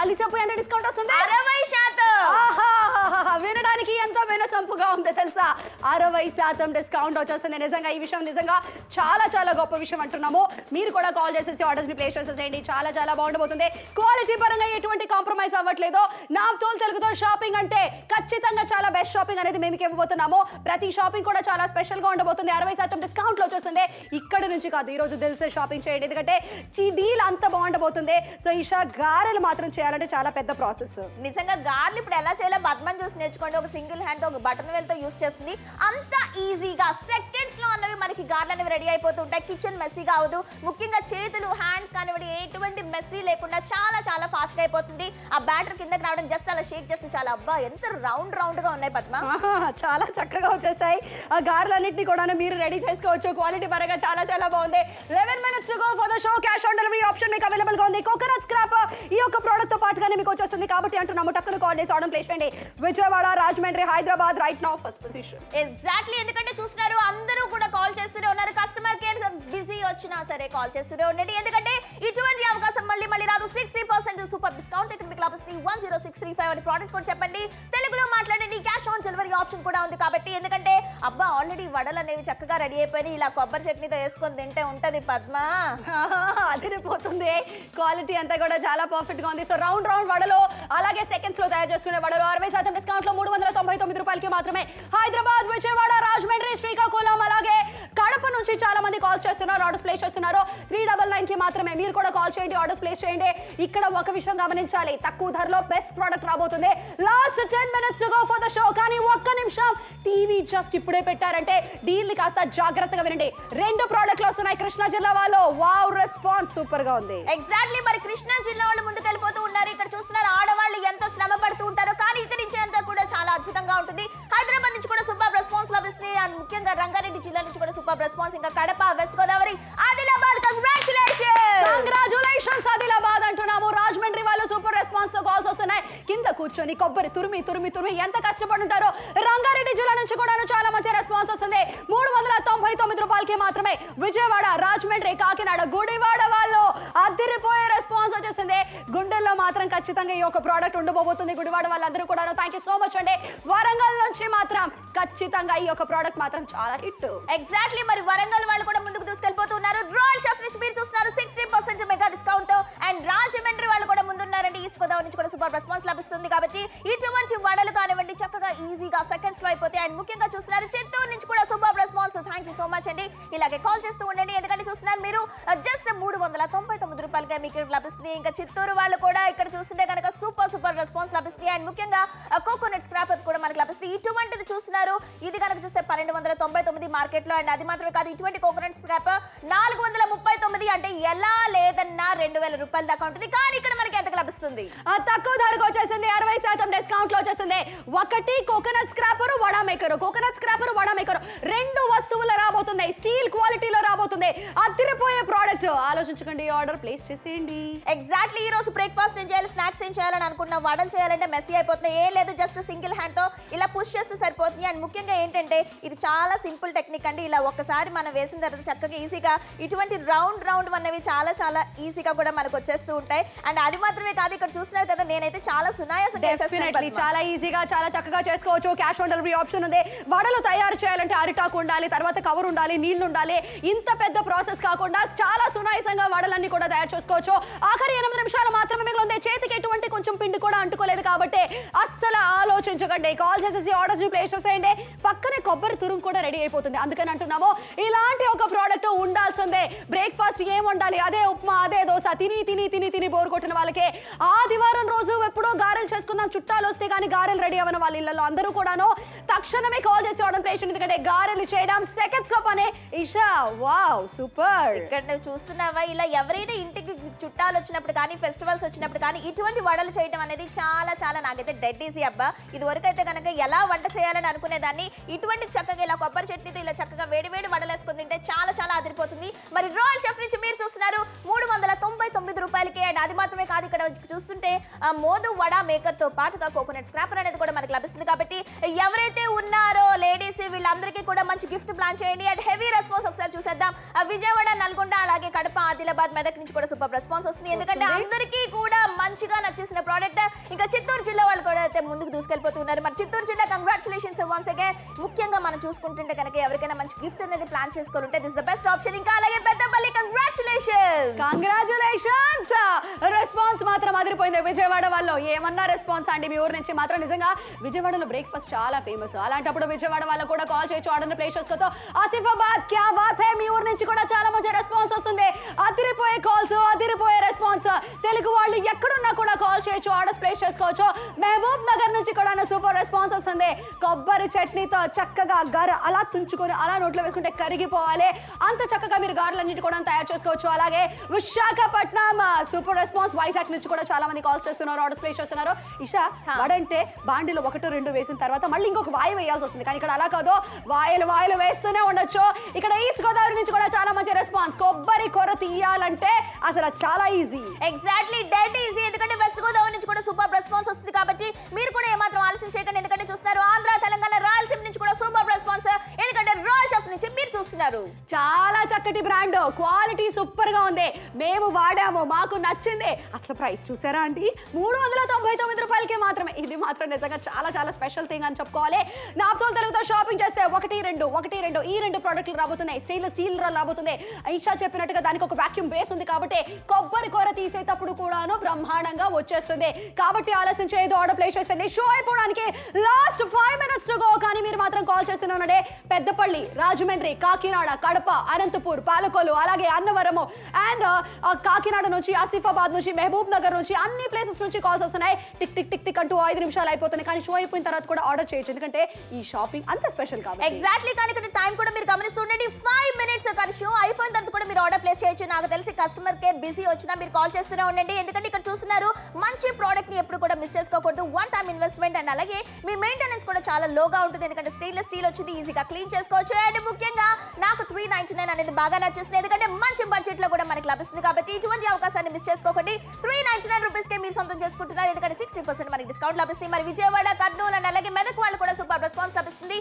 [SPEAKER 1] మళ్ళీ చెప్పు ఎంత డిస్కౌంట్ వస్తుంది అరవై శాతం వినడానికి ఎంతో వినసొంపుగా ఉంది తెలుసా
[SPEAKER 2] అరవై శాతం డిస్కౌంట్ వచ్చేస్తుంది నిజంగా ఈ విషయం నిజంగా చాలా చాలా గొప్ప విషయం అంటున్నాము మీరు కూడా కాల్ చేసేసి ఆర్డర్ ని ప్లే చేసేసేయండి చాలా చాలా బాగుండబోతుంది క్వాలిటీ పరంగా ఎటువంటి కాంప్రమైజ్ అవ్వట్లేదు నా తోల్ తెలుగుతో షాపింగ్ అంటే ఖచ్చితంగా చాలా బెస్ట్ షాపింగ్ అనేది మేము ఇవ్వబోతున్నాము ప్రతి షాపింగ్ కూడా చాలా స్పెషల్ గా ఉండబోతుంది అరవై శాతం డిస్కౌంట్లో వచ్చేస్తుంది ఇక్కడ నుంచి కాదు ఈ రోజు తెలిసి
[SPEAKER 1] షాపింగ్ చేయండి ఎందుకంటే డీల్ అంత బాగుండబోతుంది సో ఇషా గారెలు మాత్రం చేయాలంటే చాలా పెద్ద ప్రాసెస్ నిజంగా గారెలు ఇప్పుడు ఎలా చేయాలో బద్మన్ చూసి నేర్చుకోండి ఒక సింగిల్ హ్యాండ్ ఒక బటన్ తో యూస్ చేస్తుంది అంత ఈజీగా సెకండ్స్ లో అన్నవి మనకి గార్లు అనేవి రెడీ అయిపోతుంటాయి కిచెన్ మెస్సీగా అవదు ముఖ్యంగా చేతులు హ్యాండ్ హ్యాండ్స్ కానివ్వండి ఎటువంటి మెస్సీ లేకుండా చాలా చాలా ఫాస్ట్గా అయిపోతుంది ఆ బ్యాటర్ కిందకి రావడం జస్ట్ అలా షేక్ చేస్తే చాలా అబ్బా ఎంత రౌండ్ రౌండ్గా ఉన్నాయి పద్మ చాలా చక్కగా వచ్చేసాయి ఆ గారెలన్నింటినీ కూడా మీరు రెడీ చేసుకోవచ్చు క్వాలిటీ పరంగా చాలా చాలా బాగుంది eleven
[SPEAKER 2] minutes go for the show cash on delivery option మీకు అవైలబుల్గా ఉంది కోకోనట్ స్క్రాప్ ఈ యొక్క ప్రోడక్ట్తో పాటుగానే మీకు వచ్చేస్తుంది కాబట్టి అంటున్నాము టక్కును కాల్ చేసి ఆర్డర్ ప్లేస్ చేయండి విజయవాడ రాజమండ్రి హైదరాబాద్ రైట్ నా ఫస్ట్ పొజిషన్
[SPEAKER 1] ఎగ్జాక్ట్లీ ఎందుకంటే చూస్తున్నారు అందరూ కూడా కాల్ చేస్తూనే ఉన్నారు కస్టమర్ కేర్ బిజీ వచ్చినా సరే కాల్ చేస్తూనే ఉండండి ఎందుకంటే ఎందుకంటే ఇటువంటి అవకాశం మళ్ళీ మళ్ళీ రాదు సిక్స్టీ పర్సెంట్ సూపర్ డిస్కౌంట్ ఇక్కడ మీకు లభిస్తుంది one zero six three five అనే ప్రోడక్ట్ కూడా చెప్పండి తెలుగులో మాట్లాడండి క్యాష్ ఆన్ డెలివరీ ఆప్షన్ కూడా ఉంది కాబట్టి ఎందుకంటే అబ్బా ఆల్రెడీ వడలు అనేవి చక్కగా రెడీ అయిపోయి ఇలా కొబ్బరి చట్నీతో వేసుకొని తింటే ఉంటది పద్మ *laughs* అదిరిపోతుంది క్వాలిటీ అంతా కూడా చాలా పర్ఫెక్ట్ గా ఉంది సో రౌండ్ రౌండ్ వడలు
[SPEAKER 2] అలాగే సెకండ్స్ లో తయారు చేసుకునే వడలు అరవై శాతం డిస్కౌంట్ లో మూడు వందల తొంభై తొమ్మిది రూపాయలకి మాత్రమే హైదరాబాద్ విజయవాడ రాజమండ్రి శ్రీకాకుళం అలాగే కడప నుంచి చాలా మంది కాల్ చేస్తున్నారు ఆర్డర్స్ ప్లేస్ చేస్తున్నారు త్రీ డబల్ నైన్ కి మాత్రం మాత్రమే మీరు కూడా కాల్ చేయండి ఆర్డర్స్ ప్లేస్ చేయండి ఇక్కడ ఒక విషయం గమనించాలి తక్కువ ధరలో బెస్ట్ ప్రోడక్ట్ రాబోతుంది last ten minutes go for the show కానీ ఒక్క నిమిషం టీవీ జస్ట్ ఇప్పుడే పెట్టారంటే డీల్ని కాస్త జాగ్రత్తగా వినండి రెండు ప్రోడక్ట్లు వస్తున్నాయి కృష్ణా జిల్లా వాళ్ళు వావ్ రెస్పాన్స్ సూపర్ గా ఉంది
[SPEAKER 1] ఎగ్జాక్ట్లీ మరి కృష్ణా జిల్లా వాళ్ళు ముందుకెళ్ళిపోతూ ఉన్నారు ఇక్కడ చూస్తున్నారు ఆడవాళ్ళు ఎంత శ్రమ పడుతూ ఉంటారో కానీ ఇక్కడి నుంచి అంతా కూడా చాలా అద్భుతంగా ఉంటుంది హైదరాబాద్ నుంచి కూడా సూపర్ రెస్పాన్స్ లభిస్తుంది అండ్ ముఖ్యంగా రంగారెడ్డి జిల్లా నుంచి కూడా సూపర్ రెస్పాన్స్ ఇంకా కడప వెస్ట్ గోదావరి
[SPEAKER 2] కూర్చొని కొబ్బరి తురిమి తురిమి తురిమి ఎంత కష్టపడి ఉంటారో రంగారెడ్డి జిల్లా నుంచి కూడా చాలా మంచి రెస్పాన్స్ వస్తుంది మూడు వందల తొంభై తొమ్మిది రూపాయలకి మాత్రమే విజయవాడ రాజమండ్రి కాకినాడ గుడివాడ వాళ్ళు అదిరిపోయే రెస్పాన్స్ వచ్చేసింది గుండెల్లో మాత్రం ఖచ్చితంగా ఈ యొక్క ప్రోడక్ట్ ఉండబోతుంది గుడివాడ వాళ్ళందరూ కూడా థ్యాంక్ యూ సో మచ్ అండి వరంగల్ నుంచి మాత్రం ఖచ్చితంగా
[SPEAKER 1] ఈ యొక్క ప్రోడక్ట్ మాత్రం చాలా హిట్ ఎగ్జాక్ట్లీ మరి వరంగల్ ఇటువంటి వడలు కానివ్వండి చక్కగా ఈజీగా సెకండ్స్లో అయిపోతాయి అండ్ ముఖ్యంగా చూసిన మచ్ ఇలాగే కాల్ చేస్తూ ఉండండి ఎందుకంటే చూస్తున్నారు మీరు జస్ట్ మూడు వందల తొంభై తొమ్మిది రూపాయలుగా మీకు లభిస్తుంది ఇంకా చిత్తూరు వాళ్ళు కూడా ఇక్కడ చూస్తుంటే కనుక సూపర్ సూపర్ రెస్పాన్స్ లభిస్తుంది అండ్ ముఖ్యంగా కోకోనట్ స్క్రాప్ కూడా మనకు లభిస్తుంది ఇటువంటిది చూస్తున్నారు ఇది కనుక చూస్తే పన్నెండు వందల తొంభై తొమ్మిది మార్కెట్ లో అండ్ అది మాత్రమే కాదు ఇటువంటి కోకోనట్ స్క్రాప్ నాలుగు వందల ముప్పై తొమ్మిది అంటే ఎలా లేదన్నా రెండు వేల రూపాయల దాకా ఉంటుంది కానీ ఇక్కడ మనకి ఎంత లభిస్తుంది తక్కువ ధరకు వచ్చేసింది అరవై శాతం డిస్కౌంట్ లో వచ్చేసింది ఒకటి coconut scraper vada maker coconut
[SPEAKER 2] scraper vada maker రెండు వస్తువులు రాబోతుంది రాబోతుంది స్టీల్ క్వాలిటీలో రాబోతుంది అదిరిపోయే ప్రోడక్ట్
[SPEAKER 1] ఆలోచించకండి ఆర్డర్ ప్లేస్ చేసేయండి ఎగ్జాక్ట్లీ ఈ రోజు బ్రేక్ఫాస్ట్ ఏం చేయాలి స్నాక్స్ ఏం చేయాలని అనుకున్న వడలు చేయాలంటే మెస్సీ అయిపోతుంది ఏం లేదు జస్ట్ సింగిల్ హ్యాండ్ తో ఇలా పుష్ చేస్తే సరిపోతుంది అండ్ ముఖ్యంగా ఏంటంటే ఇది చాలా సింపుల్ టెక్నిక్ అండి ఇలా ఒక్కసారి మనం వేసిన తర్వాత చక్కగా ఈజీగా ఇటువంటి రౌండ్ రౌండ్ అనేవి చాలా చాలా ఈజీగా కూడా మనకు వచ్చేస్తూ ఉంటాయి అండ్ అది మాత్రమే కాదు ఇక్కడ చూసినారు కదా నేనైతే చాలా సునాయాసంగా చాలా ఈజీగా చాలా చక్కగా చేసుకోవచ్చు క్యాష్ ఆన్ డెలివరీ ఆప్షన్ ఉంది వడలు
[SPEAKER 2] తయారు చేయాలంటే అరిటాకు ఉండాలి తర్వాత కవర్ ఉండాలి ఉండాలి నీళ్లు ఉండాలి ఇంత పెద్ద ప్రాసెస్ కాకుండా చాలా సునాయసంగా వడలన్నీ కూడా తయారు చేసుకోవచ్చు ఆఖరి ఎనిమిది నిమిషాలు మాత్రమే మిగిలింది చేతికి ఎటువంటి కొంచెం పిండి కూడా అంటుకోలేదు కాబట్టి అస్సలు ఆలోచించకండి కాల్ చేసేసి ఆర్డర్స్ ప్లేస్ చేసేయండి పక్కనే కొబ్బరి తురుము కూడా రెడీ అయిపోతుంది అందుకని అంటున్నాము ఇలాంటి ఒక ప్రోడక్ట్ ఉండాల్సిందే బ్రేక్ఫాస్ట్ ఏం ఉండాలి అదే ఉప్మా అదే దోశ తిని తిని తిని తిని బోరు కొట్టిన వాళ్ళకే ఆదివారం రోజు ఎప్పుడో గారెలు చేసుకుందాం చుట్టాలు వస్తే కానీ గారెలు రెడీ అవ్వని వాళ్ళ ఇళ్లలో అందరూ కూడాను తక్షణమే కాల్ చేసి ఆర్డర్ ప్లేస్
[SPEAKER 1] ఎందుకంటే గారెలు చేయడం లో టాప్ ఇషా వావ్ సూపర్ ఇక్కడ నువ్వు చూస్తున్నావా ఇలా ఎవరైనా ఇంటికి చుట్టాలు వచ్చినప్పుడు కానీ ఫెస్టివల్స్ వచ్చినప్పుడు కానీ ఇటువంటి వడలు చేయడం అనేది చాలా చాలా నాకైతే డెడ్ ఈజీ అబ్బా ఇది వరకు అయితే కనుక ఎలా వంట చేయాలని అనుకునేదాన్ని ఇటువంటి చక్కగా ఇలా కొబ్బరి చట్నీతో ఇలా చక్కగా వేడి వడలు వేసుకుని తింటే చాలా చాలా అదిరిపోతుంది మరి రాయల్ షెఫ్ నుంచి మీరు చూస్తున్నారు మూడు వందల తొంభై తొమ్మిది రూపాయలకి అండ్ అది మాత్రం చూస్తుంటే మోదు వడా తో పాటుగా కోకోనట్ స్క్రాపర్ అనేది కూడా మనకు లభిస్తుంది కాబట్టి ఎవరైతే ఉన్నారో లేడీస్ వీళ్ళందరికీ కూడా మంచి గిఫ్ట్ ప్లాన్ చేయండి అండ్ హెవీ రెస్పాన్స్ ఒకసారి చూసేద్దాం విజయవాడ నల్గొండ అలాగే కడప ఆదిలాబాద్ మెదక్ నుంచి కూడా సూపర్ రెస్పాన్స్ వస్తుంది ఎందుకంటే అందరికీ కూడా మంచిగా నచ్చేసిన ప్రోడక్ట్ ఇంకా చిత్తూరు జిల్లా వాళ్ళు కూడా అయితే ముందుకు దూసుకెళ్ళిపోతున్నారు మరి చిత్తూరు జిల్లా కంగ్రాచులేషన్స్ వన్స్ అగే ముఖ్యంగా మనం చూసుకుంటుంటే కనుక ఎవరికైనా మంచి గిఫ్ట్ అనేది ప్లాన్ చేసుకోవాలంటే దిస్ ద బెస్ట్ ఆప్షన్ ఇంకా అలాగే పెద్దపల్లి కంగ్రాచులేషన్స్ కంగ్రాచులేషన్స్ రెస్పాన్స్ మాత్రం అదిరిపోయింది విజయవాడ వాళ్ళు ఏమన్నా
[SPEAKER 2] రెస్పాన్స్ అండి మీ ఊరు నుంచి మాత్రం నిజంగా విజయవాడలో బ్రేక్ఫాస్ట్ చాలా ఫేమస్ అలాంటప్పుడు విజయవాడ వాళ్ళు కూడా కాల్ చేయొచ్చు ఆర్డర్ ప్లేసెస్ తో ఆసిఫాబాద్ క్యా బాత్ హే మీ ఊరు నుంచి కూడా చాలా మంచి రెస్పాన్స్ వస్తుంది అదిరిపోయే కాల్స్ అదిరిపోయే రెస్పాన్స్ తెలుగు వాళ్ళు ఎక్కడున్నా కూడా కాల్ చేయొచ్చు ఆర్డర్స్ ప్లేస్ చేసుకోవచ్చు మహబూబ్ నగర్ నుంచి కూడా సూపర్ రెస్పాన్స్ వస్తుంది కొబ్బరి చట్నీతో చక్కగా గారు అలా తుంచుకొని అలా నోట్లో వేసుకుంటే కరిగిపోవాలి అంత చక్కగా మీరు గారెలన్నిటి కూడా తయారు చేసుకోవచ్చు అలాగే విశాఖపట్నం సూపర్ రెస్పాన్స్ వైజాగ్ నుంచి నుంచి కూడా చాలా మంది కాల్స్ చేస్తున్నారు ఆర్డర్స్ ప్లేస్ చేస్తున్నారు ఇషా వడంటే బాండీలో ఒకటి రెండు వేసిన తర్వాత మళ్ళీ ఇంకొక వాయు వేయాల్సి వస్తుంది కానీ ఇక్కడ అలా కాదు వాయులు వాయులు వేస్తూనే ఉండొచ్చు ఇక్కడ ఈస్ట్ గోదావరి నుంచి కూడా చాలా మంచి రెస్పాన్స్ కొబ్బరి కొర తీయాలంటే అసలు చాలా ఈజీ
[SPEAKER 1] ఎగ్జాక్ట్లీ డెట్ ఈజీ ఎందుకంటే వెస్ట్ గోదావరి నుంచి కూడా సూపర్ రెస్పాన్స్ వస్తుంది కాబట్టి మీరు కూడా ఏమాత్రం ఆలోచన చేయకండి ఎందుకంటే చూస్తున్నారు ఆంధ్ర తెలంగాణ రాయలసీమ నుంచి కూడా సూపర్ రెస్పాన్స్ ఎందుకంటే రోజ్ ఆఫ్ నుంచి మీరు చూస్తున్నారు చాలా చక్కటి బ్రాండ్ క్వాలిటీ సూపర్
[SPEAKER 2] గా ఉంది మేము వాడాము మాకు నచ్చింది అసలు ప్రైస్ ప్రైస్ చూసారా అండి మూడు వందల తొంభై తొమ్మిది రూపాయలకే మాత్రమే ఇది మాత్రం నిజంగా చాలా చాలా స్పెషల్ థింగ్ అని చెప్పుకోవాలి నాప్తోల్ తెలుగుతో షాపింగ్ చేస్తే ఒకటి రెండు ఒకటి రెండు ఈ రెండు ప్రోడక్ట్లు రాబోతున్నాయి స్టెయిన్లెస్ స్టీల్ రాబోతుంది ఐషా చెప్పినట్టుగా దానికి ఒక వ్యాక్యూమ్ బేస్ ఉంది కాబట్టి కొబ్బరి కూర తీసేటప్పుడు కూడాను బ్రహ్మాండంగా వచ్చేస్తుంది కాబట్టి ఆలస్యం చేయదు ఆర్డర్ ప్లేస్ చేసండి షో అయిపోవడానికి లాస్ట్ ఫైవ్ మినిట్స్ గో కానీ మీరు మాత్రం కాల్ చేస్తున్నానంటే పెద్దపల్లి రాజమండ్రి కాకినాడ కడప అనంతపూర్ పాలకొలు అలాగే అన్నవరము అండ్ uh, కాకినాడ నుంచి ఆసిఫాబాద్ నుంచి మహబూబ్ నగర్ నుంచి అన్ని ప్లేసెస్ నుంచి కాల్స్ వస్తున్నాయి టిక్ టిక్ టిక్ టిక్ అంటూ ఐదు నిమిషాలు అయిపోతుంది కానీ షో అయిపోయిన తర్వాత కూడా ఆర్డర్ చేయొచ్చు ఎందుకంటే ఈ షాపింగ్ అంత స్పెషల్ కాదు
[SPEAKER 1] ఎగ్జాక్ట్లీ కానీ టైం కూడా మీరు గమనిస్తుండీ ఫైవ్ మినిట్స్ కానీ షో అయిపోయిన తర్వాత కూడా మీరు ఆర్డర్ ప్లేస్ చేయొచ్చు నాకు తెలిసి కస్టమర్ కేర్ బిజీ వచ్చినా మీరు కాల్ చేస్తూనే ఉండండి ఎందుకంటే ఇక్కడ చూస్తున్నారు మంచి ప్రోడక్ట్ ని ఎప్పుడు కూడా మిస్ చేసుకోకూడదు వన్ టైం ఇన్వెస్ట్మెంట్ అండ్ అలాగే మీ మెయింటెనెన్స్ కూడా చాలా లోగా ఉంటుంది ఎందుకంటే స్టెయిన్లెస్ స్టీల్ వచ్చింది ఈజీగా క్లీన్ చేసుకోవచ్చు అండ్ ముఖ్యంగా నాకు త్రీ నైన్టీ నైన్ అనేది బాగా నచ్చేస్తుంది ఎందుకంటే మంచి బడ్జెట్ లో కూడా మనకి లభిస్తుంది కాబట్టి ఇటువంటి అవకాశాన్ని మిస్ చేసుకోకండి త్రీ నైన్టీ నైన్ రూపీస్కే మీరు సొంతం చేసుకుంటున్నారు ఎందుకంటే సిక్స్టీ పర్సెంట్ మనకి డిస్కౌంట్ లభిస్తుంది మరి విజయవాడ కర్నూలు అండ్ అలాగే మెదక్ వాళ్ళు కూడా సూపర్ రెస్పాన్స్ లభిస్తుంది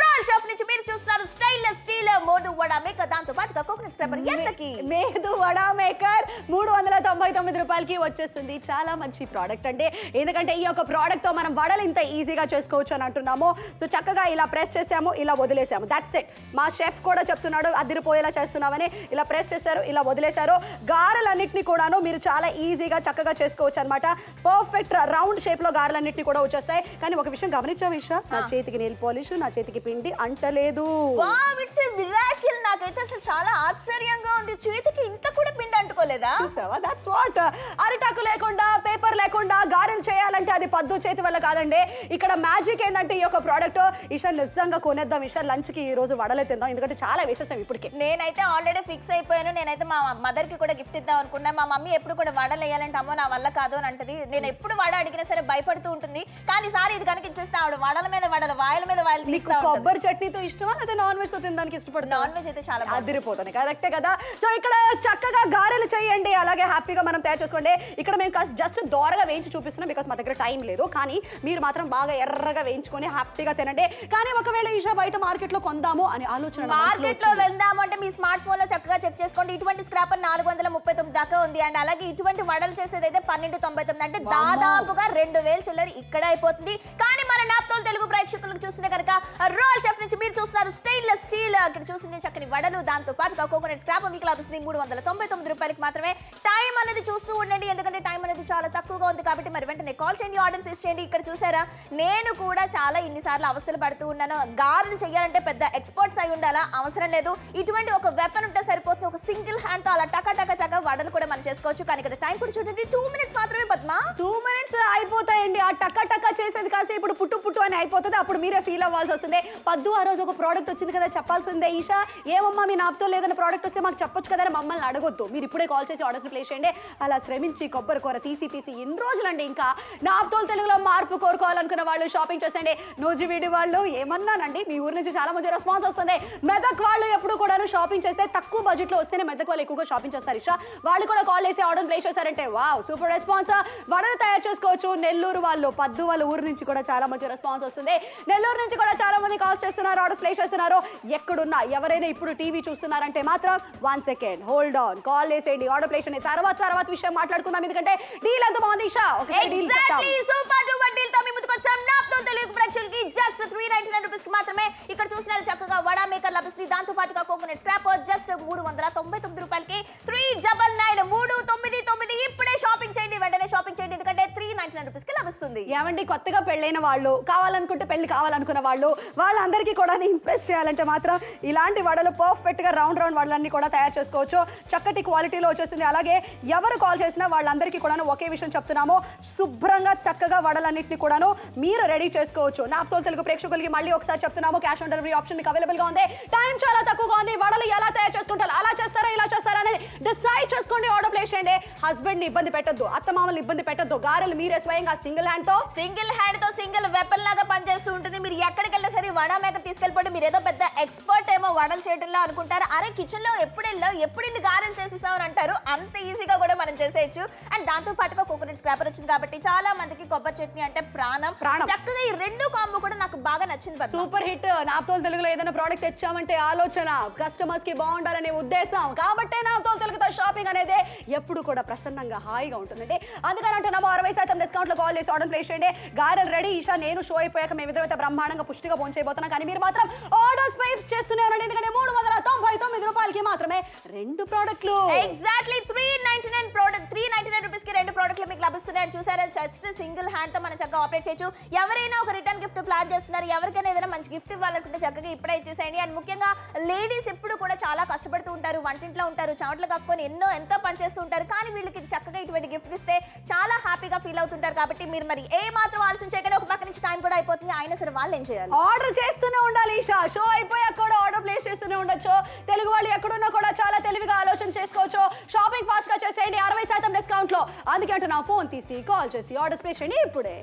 [SPEAKER 1] రాయల్ షాప్ నుంచి మీరు చూస్తున్నారు style steel medu vada maker దాంతో పాటుగా కోకోనట్ స్క్రబ్బర్ ఎంతకి మేదు
[SPEAKER 2] వడా మేకర్ మూడు వందల తొంభై తొమ్మిది రూపాయలకి వచ్చేస్తుంది చాలా మంచి ప్రోడక్ట్ అంటే ఎందుకంటే ఈ యొక్క ప్రోడక్ట్ తో మనం వడలు ఇంత ఈజీగా చేసుకోవచ్చు అని అంటున్నాము సో చక్కగా ఇలా ప్రెస్ చేసాము ఇలా వదిలేసాము దట్స్ ఇట్ మా షెఫ్ కూడా చెప్తున్నాడు అదిరిపోయేలా చేస్తున్నామని ఇలా ప్రెస్ చేశారు ఇలా వదిలేశారు గారెలన్నింటినీ కూడాను మీరు చాలా ఈజీగా చక్కగా చేసుకోవచ్చు అనమాట పర్ఫెక్ట్ రౌండ్ షేప్ లో గారెలన్నింటినీ కూడా వచ్చేస్తాయి కానీ ఒక విషయం గమనించా విషయం నా చేతికి నెయిల్ పాలిష్ నా చేతికి పిండి అంటలేదు
[SPEAKER 1] నాకైతే అసలు చాలా ఆశ్చర్యంగా ఉంది చేతికి ఇంత కూడా పిండి అంటుకోలేదా
[SPEAKER 2] దాట్స్ వాట్ అరిటాకు లేకుండా పేపర్ లేకుండా గారెలు చేయాలంటే అది పద్దు చేతి వల్ల కాదండి ఇక్కడ మ్యాజిక్ ఏంటంటే ఈ యొక్క ప్రోడక్ట్ ఈషా నిజంగా కొనేద్దాం ఈషా
[SPEAKER 1] లంచ్ కి ఈ రోజు వడలే తిందాం ఎందుకంటే చాలా విశేషం ఇప్పటికి నేనైతే ఆల్రెడీ ఫిక్స్ అయిపోయాను నేనైతే మా మదర్ కి కూడా గిఫ్ట్ ఇద్దాం అనుకున్నా మా మమ్మీ ఎప్పుడు కూడా వడలు వేయాలంటే అమ్మో నా వల్ల కాదు అని అంటది నేను ఎప్పుడు వాడ అడిగినా సరే భయపడుతూ ఉంటుంది కానీ సార్ ఇది కనుక ఇచ్చేస్తే ఆవిడ వడల మీద వడలు వాయల మీద వాయలు నీకు కొబ్బరి
[SPEAKER 2] చట్నీతో ఇష్టమా లేదా నాన్ వెజ్ తో తినడానికి ఇష్టపడు నాన్ వెజ్ అయితే చాలా అదిరిపోతుంది కరెక్టే కదా సో ఇక్కడ చక్కగా గారెలు చేయండి అలాగే హ్యాపీగా మనం తయారు చేసుకోండి ఇక్కడ మేము జస్ట్ దోరగా వేయించి చూపిస్తున్నాం బికాస్ మా దగ్గర టైం లేదు కానీ మీరు మాత్రం బాగా ఎర్రగా వేయించుకొని హ్యాపీగా తినండి కానీ ఒకవేళ ఈషా బయట మార్కెట్ లో కొందాము అని ఆలోచన మార్కెట్ లో వెళ్దాము
[SPEAKER 1] అంటే మీ స్మార్ట్ ఫోన్ లో చక్కగా చెక్ చేసుకోండి ఇటువంటి స్క్రాపర్ నాలుగు వందల ముప్పై తొమ్మిది దాకా ఉంది అండ్ అలాగే ఇటువంటి వడలు ప్రైస్ అయితే పన్నెండు తొంభై తొమ్మిది అంటే దాదాపుగా రెండు వేలు చిల్లర ఇక్కడ అయిపోతుంది కానీ అండ్ తెలుగు ప్రేక్షకులకు చూసిన కనుక రోల్ షెఫ్ నుంచి మీరు చూస్తున్నారు స్టెయిన్లెస్ స్టీల్ అక్కడ చూసిన చక్కని వడలు దాంతో పాటుగా కోకోనట్ స్క్రాప్ మీకు లభిస్తుంది మూడు వందల తొంభై తొమ్మిది రూపాయలకి మాత్రమే టైం అనేది చూస్తూ ఉండండి ఎందుకంటే టైం అనేది చాలా తక్కువగా ఉంది కాబట్టి మరి వెంటనే కాల్ చేయండి ఆర్డర్ తీసి ఇక్కడ చూసారా నేను కూడా చాలా ఇన్నిసార్లు అవసరం పడుతూ ఉన్నాను గారెలు చేయాలంటే పెద్ద ఎక్స్పర్ట్స్ అయి ఉండాలా అవసరం లేదు ఇటువంటి ఒక వెపన్ ఉంటే సరిపోతుంది ఒక సింగిల్ హ్యాండ్ తో అలా టక టక టక వడలు కూడా మనం చేసుకోవచ్చు కానీ ఇక్కడ టైం కూడా చూడండి టూ మినిట్స్ మాత్రమే పద్మ టూ మినిట్స్ అయిపోతాయండి
[SPEAKER 2] ఆ టక టక చేసేది కాస్త ఇప్పుడు పుట్టు పుట్టు అని అయిపోతుంది అప్పుడు మీరే ఫీల్ అవ్వాల్సి వస్తుంది పద్దు ఆ రోజు ఒక ప్రోడక్ట్ వచ్చింది కదా చెప్పాల్సిందే ఈషా ఏమమ్మా మీ నాపుతో లేదన్న ప్రోడక్ట్ వస్తే మాకు చెప్పొచ్చు కదా మమ్మల్ని అడగొద్దు మీరు ఇప్పుడే కాల్ చేసి ఆర్డర్స్ ప్లేస్ చేయండి అలా శ్రమించి కొబ్బరి కూర తీసి తీసి ఎన్ని రోజులండి ఇంకా నాపుతోలు తెలుగులో మార్పు కోరుకోవాలనుకున్న వాళ్ళు షాపింగ్ చేసండి నూజివీడి వాళ్ళు ఏమన్నానండి మీ ఊరు నుంచి చాలా మంచి రెస్పాన్స్ వస్తుంది మెదక్ వాళ్ళు ఎప్పుడు కూడా షాపింగ్ చేస్తే తక్కువ బడ్జెట్లో వస్తేనే మెదక్ వాళ్ళు ఎక్కువగా షాపింగ్ చేస్తారు ఇషా వాళ్ళు కూడా కాల్ చేసి ఆర్డర్ ప్లేస్ చేశారంటే వావ్ సూపర్ రెస్పాన్స్ వడలు తయారు చేసుకోవచ్చు నెల్లూరు వాళ్ళు పద్దు వాళ్ళ ఊరు నుంచి కూడా చాలా మంచి మంచి రెస్పాన్స్ వస్తుంది నెల్లూరు నుంచి కూడా చాలా మంది కాల్స్ చేస్తున్నారు ఆర్డర్స్ ప్లేస్ చేస్తున్నారు ఎక్కడున్నా ఎవరైనా ఇప్పుడు టీవీ చూస్తున్నారంటే మాత్రం one second hold on call చేసేయండి ఆర్డర్ ప్లేస్ చేయండి తర్వాత తర్వాత విషయం మాట్లాడుకుందాం ఎందుకంటే డీల్ ఎంత బాగుంది Isha okay deal super
[SPEAKER 1] duper deal తో మీ ముందుకు వచ్చాం నాప్తో తెలుగు ప్రేక్షకులకి just three ninety nine rupees కి మాత్రమే ఇక్కడ చూసినారు చక్కగా వడా మేకర్ లభిస్తుంది దాంతో పాటుగా కోకోనట్ స్క్రాప్ జస్ట్ మూడు వందల తొంభై తొమ్మిది రూపాయలకి త్రీ డబల్ నైన్ మూడు తొమ్మిది ఉంటుంది
[SPEAKER 2] ఏమండి కొత్తగా పెళ్ళైన వాళ్ళు కావాలనుకుంటే పెళ్లి కావాలనుకున్న వాళ్ళు వాళ్ళందరికీ కూడా ఇంప్రెస్ చేయాలంటే మాత్రం ఇలాంటి వడలు గా రౌండ్ రౌండ్ వడలన్నీ కూడా తయారు చేసుకోవచ్చు చక్కటి క్వాలిటీలో వచ్చేసింది అలాగే ఎవరు కాల్ చేసినా వాళ్ళందరికీ కూడాను ఒకే విషయం చెప్తున్నాము శుభ్రంగా చక్కగా వడలన్నింటినీ కూడాను మీరు రెడీ చేసుకోవచ్చు నాతో తెలుగు ప్రేక్షకులకి మళ్ళీ ఒకసారి చెప్తున్నాము cash on delivery option available గా ఉంది టైం చాలా తక్కువగా ఉంది వడలు ఎలా తయారు చేసుకుంటారు అలా చేస్తారా ఇలా చేస్తారా అని డిసైడ్ చేసుకోండి ఆర్డర్ ప్లేస్ చేయండి హస్బెండ్ని ఇబ్బంది పెట్టద్దు అత్తమామల్ని ఇబ్బంది పెట్టద్దు గారెలు మీరే స్వయంగా సింగిల్ హ్యాండ్ తో
[SPEAKER 1] సింగిల్ హ్యాండ్ తో సింగిల్ వెపన్ లాగా పనిచేస్తూ ఉంటుంది మీరు ఎక్కడికి వెళ్ళినా సరే వడ మేక తీసుకెళ్ళిపోయి మీరు ఏదో పెద్ద ఎక్స్పర్ట్ ఏమో వడలు చేయడంలో అనుకుంటారు అరే కిచెన్ లో ఎప్పుడు వెళ్ళావు ఎప్పుడు ఇన్ని చేసేసావు అని అంటారు అంత ఈజీగా కూడా మనం చేసేయచ్చు అండ్ దాంతో పాటుగా కోకోనట్ స్క్రాపర్ వచ్చింది కాబట్టి చాలా మందికి కొబ్బరి చట్నీ అంటే ప్రాణం ప్రాణం చక్కగా ఈ రెండు కాంబో కూడా నాకు బాగా నచ్చింది సూపర్ హిట్
[SPEAKER 2] నాతో తెలుగులో ఏదైనా ప్రోడక్ట్ తెచ్చామంటే ఆలోచన కస్టమర్స్ కి బాగుండాలనే ఉద్దేశం కాబట్టి నాతో తెలుగుతో షాపింగ్ అనేది ఎప్పుడు కూడా ప్రసన్నంగా హాయిగా ఉంటుందండి అందుకని అంటున్నాము అరవై శాతం లో కాల్ చేసి ఆర్డర్ భోజనం లేచేయండి రెడీ ఈషా నేను షో అయిపోయాక మేము అయితే బ్రహ్మాండంగా పుష్టిగా పోన్ చేయబోతున్నాం కానీ మీరు మాత్రం ఆర్డర్స్ పైప్స్ చేస్తూనే ఉండండి ఎందుకంటే మూడు వందల తొంభై తొమ్మిది రూపాయలకి మాత్రమే రెండు ప్రోడక్ట్లు
[SPEAKER 1] exactly three ninety nine product three ninety nine rupees కి రెండు ప్రోడక్ట్లు మీకు లభిస్తున్నాయని చూసారా జస్ట్ సింగిల్ హ్యాండ్ తో మనం చక్కగా ఆపరేట్ చేయొచ్చు ఎవరైనా ఒక రిటర్న్ గిఫ్ట్ ప్లాన్ చేస్తున్నారు ఎవరికైనా ఏదైనా మంచి గిఫ్ట్ ఇవ్వాలనుకుంటే చక్కగా ఇప్పుడే ఇచ్చేసేయండి అండ్ ముఖ్యంగా లేడీస్ ఇప్పుడు కూడా చాలా కష్టపడుతూ ఉంటారు వంటింట్లో ఉంటారు చెమట్లు కప్పుకొని ఎన్నో ఎంతో పనిచేస్తూ ఉంటారు కానీ వీళ్ళకి చక్కగా ఇటువంటి గిఫ్ట్ ఇస్తే చాలా హ్యాపీగా ఫీల్ అవుతుంటారు కాబట్టి మీరు మరి మరి ఏ మాత్రం ఆలోచన ఒక పక్క నుంచి టైం కూడా అయిపోతుంది అయినా సరే వాళ్ళు ఏం చేయాలి ఆర్డర్ చేస్తూనే ఉండాలి ఈషా షో
[SPEAKER 2] అయిపోయి అక్కడ ఆర్డర్ ప్లేస్ చేస్తూనే ఉండొచ్చు తెలుగు వాళ్ళు ఎక్కడున్నా కూడా చాలా తెలివిగా ఆలోచన చేసుకోవచ్చు షాపింగ్ ఫాస్ట్ గా చేసేయండి అరవై శాతం డిస్కౌంట్ లో అందుకే నా ఫోన్ తీసి కాల్ చేసి ఆర్డర్ ప్లేస్ చేయండి ఇప్పుడే